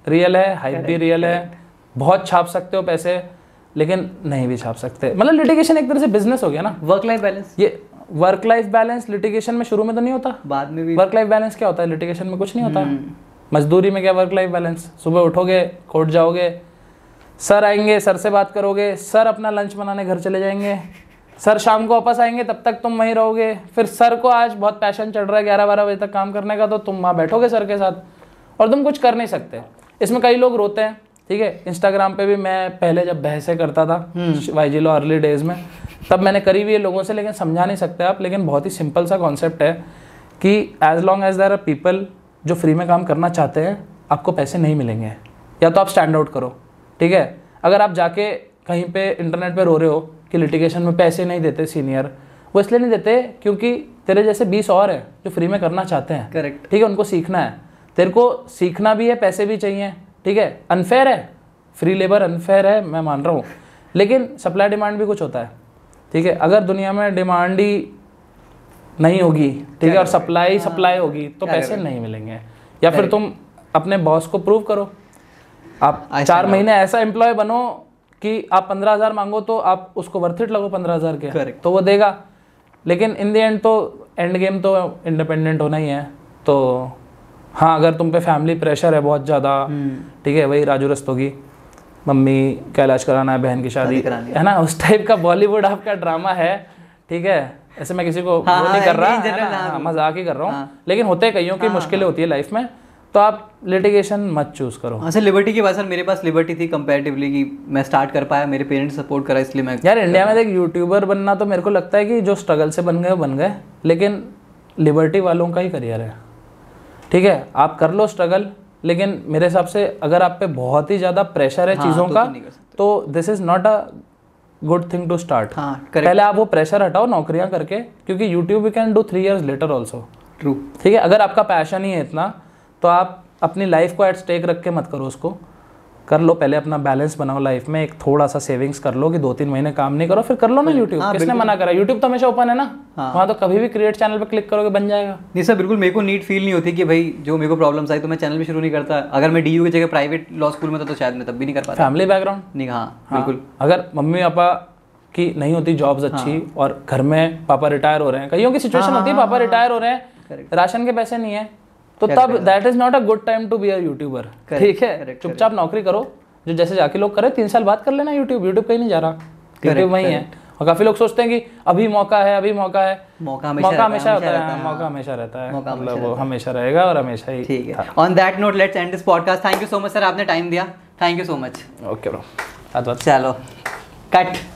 रियल है हाइप भी रियल है बहुत छाप सकते हो पैसे लेकिन नहीं भी छाप सकते मतलब लिटिगेशन एक तरह से बिजनेस हो गया ना वर्क लाइफ बैलेंस ये वर्क लाइफ बैलेंस लिटिगेशन में शुरू में तो नहीं होता बाद में भी वर्क लाइफ बैलेंस क्या होता है लिटिगेशन में कुछ नहीं होता हम्म। मजदूरी में क्या वर्क लाइफ बैलेंस सुबह उठोगे कोर्ट जाओगे सर आएंगे सर से बात करोगे सर अपना लंच बनाने घर चले जाएंगे सर शाम को वापस आएंगे तब तक तुम वहीं रहोगे फिर सर को आज बहुत पैशन चढ़ रहा है ग्यारह बारह बजे तक काम करने का तो तुम वहाँ बैठोगे सर के साथ और तुम कुछ कर नहीं सकते इसमें कई लोग रोते हैं ठीक है इंस्टाग्राम पे भी मैं पहले जब बहसें करता था वाई जी लो अर्ली डेज में तब मैंने करी हुई है लोगों से लेकिन समझा नहीं सकते आप लेकिन बहुत ही सिंपल सा कॉन्सेप्ट है कि as long as there are people जो फ्री में काम करना चाहते हैं आपको पैसे नहीं मिलेंगे या तो आप स्टैंड आउट करो ठीक है अगर आप जाके कहीं पे इंटरनेट पे रो रहे हो कि लिटिगेशन में पैसे नहीं देते सीनियर वो इसलिए नहीं देते क्योंकि तेरे जैसे बीस और हैं जो फ्री में करना चाहते हैं करेक्ट ठीक है उनको सीखना है तेरे को सीखना भी है पैसे भी चाहिए ठीक है अनफेयर है फ्री लेबर अनफेयर है मैं मान रहा हूँ लेकिन सप्लाई डिमांड भी कुछ होता है ठीक है अगर दुनिया में डिमांड ही नहीं होगी ठीक है और सप्लाई हाँ। सप्लाई होगी तो पैसे नहीं मिलेंगे या फिर तुम अपने बॉस को प्रूव करो आप चार महीने ऐसा एम्प्लॉय बनो कि आप पंद्रह हज़ार मांगो तो आप उसको वर्थिट लगो पंद्रह हज़ार के Correct. तो वो देगा लेकिन इन द एंड तो एंड गेम तो इंडिपेंडेंट होना ही है तो हाँ अगर तुम पे फैमिली प्रेशर है बहुत ज़्यादा हम्म। ठीक है वही राजू रस्तोगी मम्मी का इलाज कराना है बहन की शादी है ना उस टाइप का बॉलीवुड आपका ड्रामा है ठीक है ऐसे मैं किसी को हाँ, वो नहीं हाँ, कर रहा हाँ, मजाक ही कर रहा हूँ हाँ। लेकिन होते हाँ, हैं कईयों की मुश्किलें होती है लाइफ में तो आप लिटिगेशन मत चूज़ करो ऐसे लिबर्टी की बात सर मेरे पास लिबर्टी थी कंपेरेटिवली कि मैं स्टार्ट कर पाया मेरे पेरेंट्स सपोर्ट करा इसलिए मैं यार इंडिया में एक यूट्यूबर बनना तो मेरे को लगता है कि जो स्ट्रगल से बन गए बन गए लेकिन लिबर्टी वालों का ही करियर है ठीक है आप कर लो स्ट्रगल लेकिन मेरे हिसाब से अगर आप पे बहुत ही ज़्यादा प्रेशर है हाँ, चीज़ों तो का तो this is not a good thing to start पहले आप वो प्रेशर हटाओ नौकरियां करके क्योंकि YouTube you can do three years later also true ठीक है अगर आपका पैशन ही है इतना तो आप अपनी लाइफ को एट स्टेक रख के मत करो उसको कर लो पहले अपना बैलेंस बनाओ लाइफ में एक थोड़ा सा सेविंग्स कर लो कि दो तीन महीने काम नहीं करो फिर कर लो ना यूट्यूब हाँ, किसने मना करा यूट्यूब तो हमेशा ओपन है ना हाँ वहाँ तो कभी भी क्रिएट चैनल पे क्लिक करोगे बन जाएगा नहीं सर बिल्कुल मेरे को नीड फील नहीं होती कि भाई जो मेरे को प्रॉब्लम्स आई तो मैं चैनल भी शुरू नहीं करता अगर मैं डी की जगह प्राइवेट लॉ स्कूल में था तो शायद मैं तब भी नहीं कर पाता फैमिली बैकग्राउंड नहीं हाँ, हाँ बिल्कुल अगर मम्मी पापा की नहीं होती जॉब्स अच्छी हाँ। और घर में पापा रिटायर हो रहे हैं कईयों की सिचुएशन हाँ, होती है पापा रिटायर हो रहे हैं राशन के पैसे नहीं है तो तब that is not a good time to be a YouTuber ठीक है चुपचाप नौकरी करो जो जैसे जाके लोग करे तीन साल बाद कर लेना यूट्यूब यूट्यूब कहीं नहीं जा रहा यूट्यूब वही है और काफी लोग सोचते हैं कि अभी मौका है अभी मौका है मौका हमेशा रहता है मौका हमेशा रहता है मतलब वो हमेशा रहेगा और हमेशा ही ठीक है on that note let's end this podcast thank you so much sir आपने टाइम दिया thank you so much okay bro चलो कट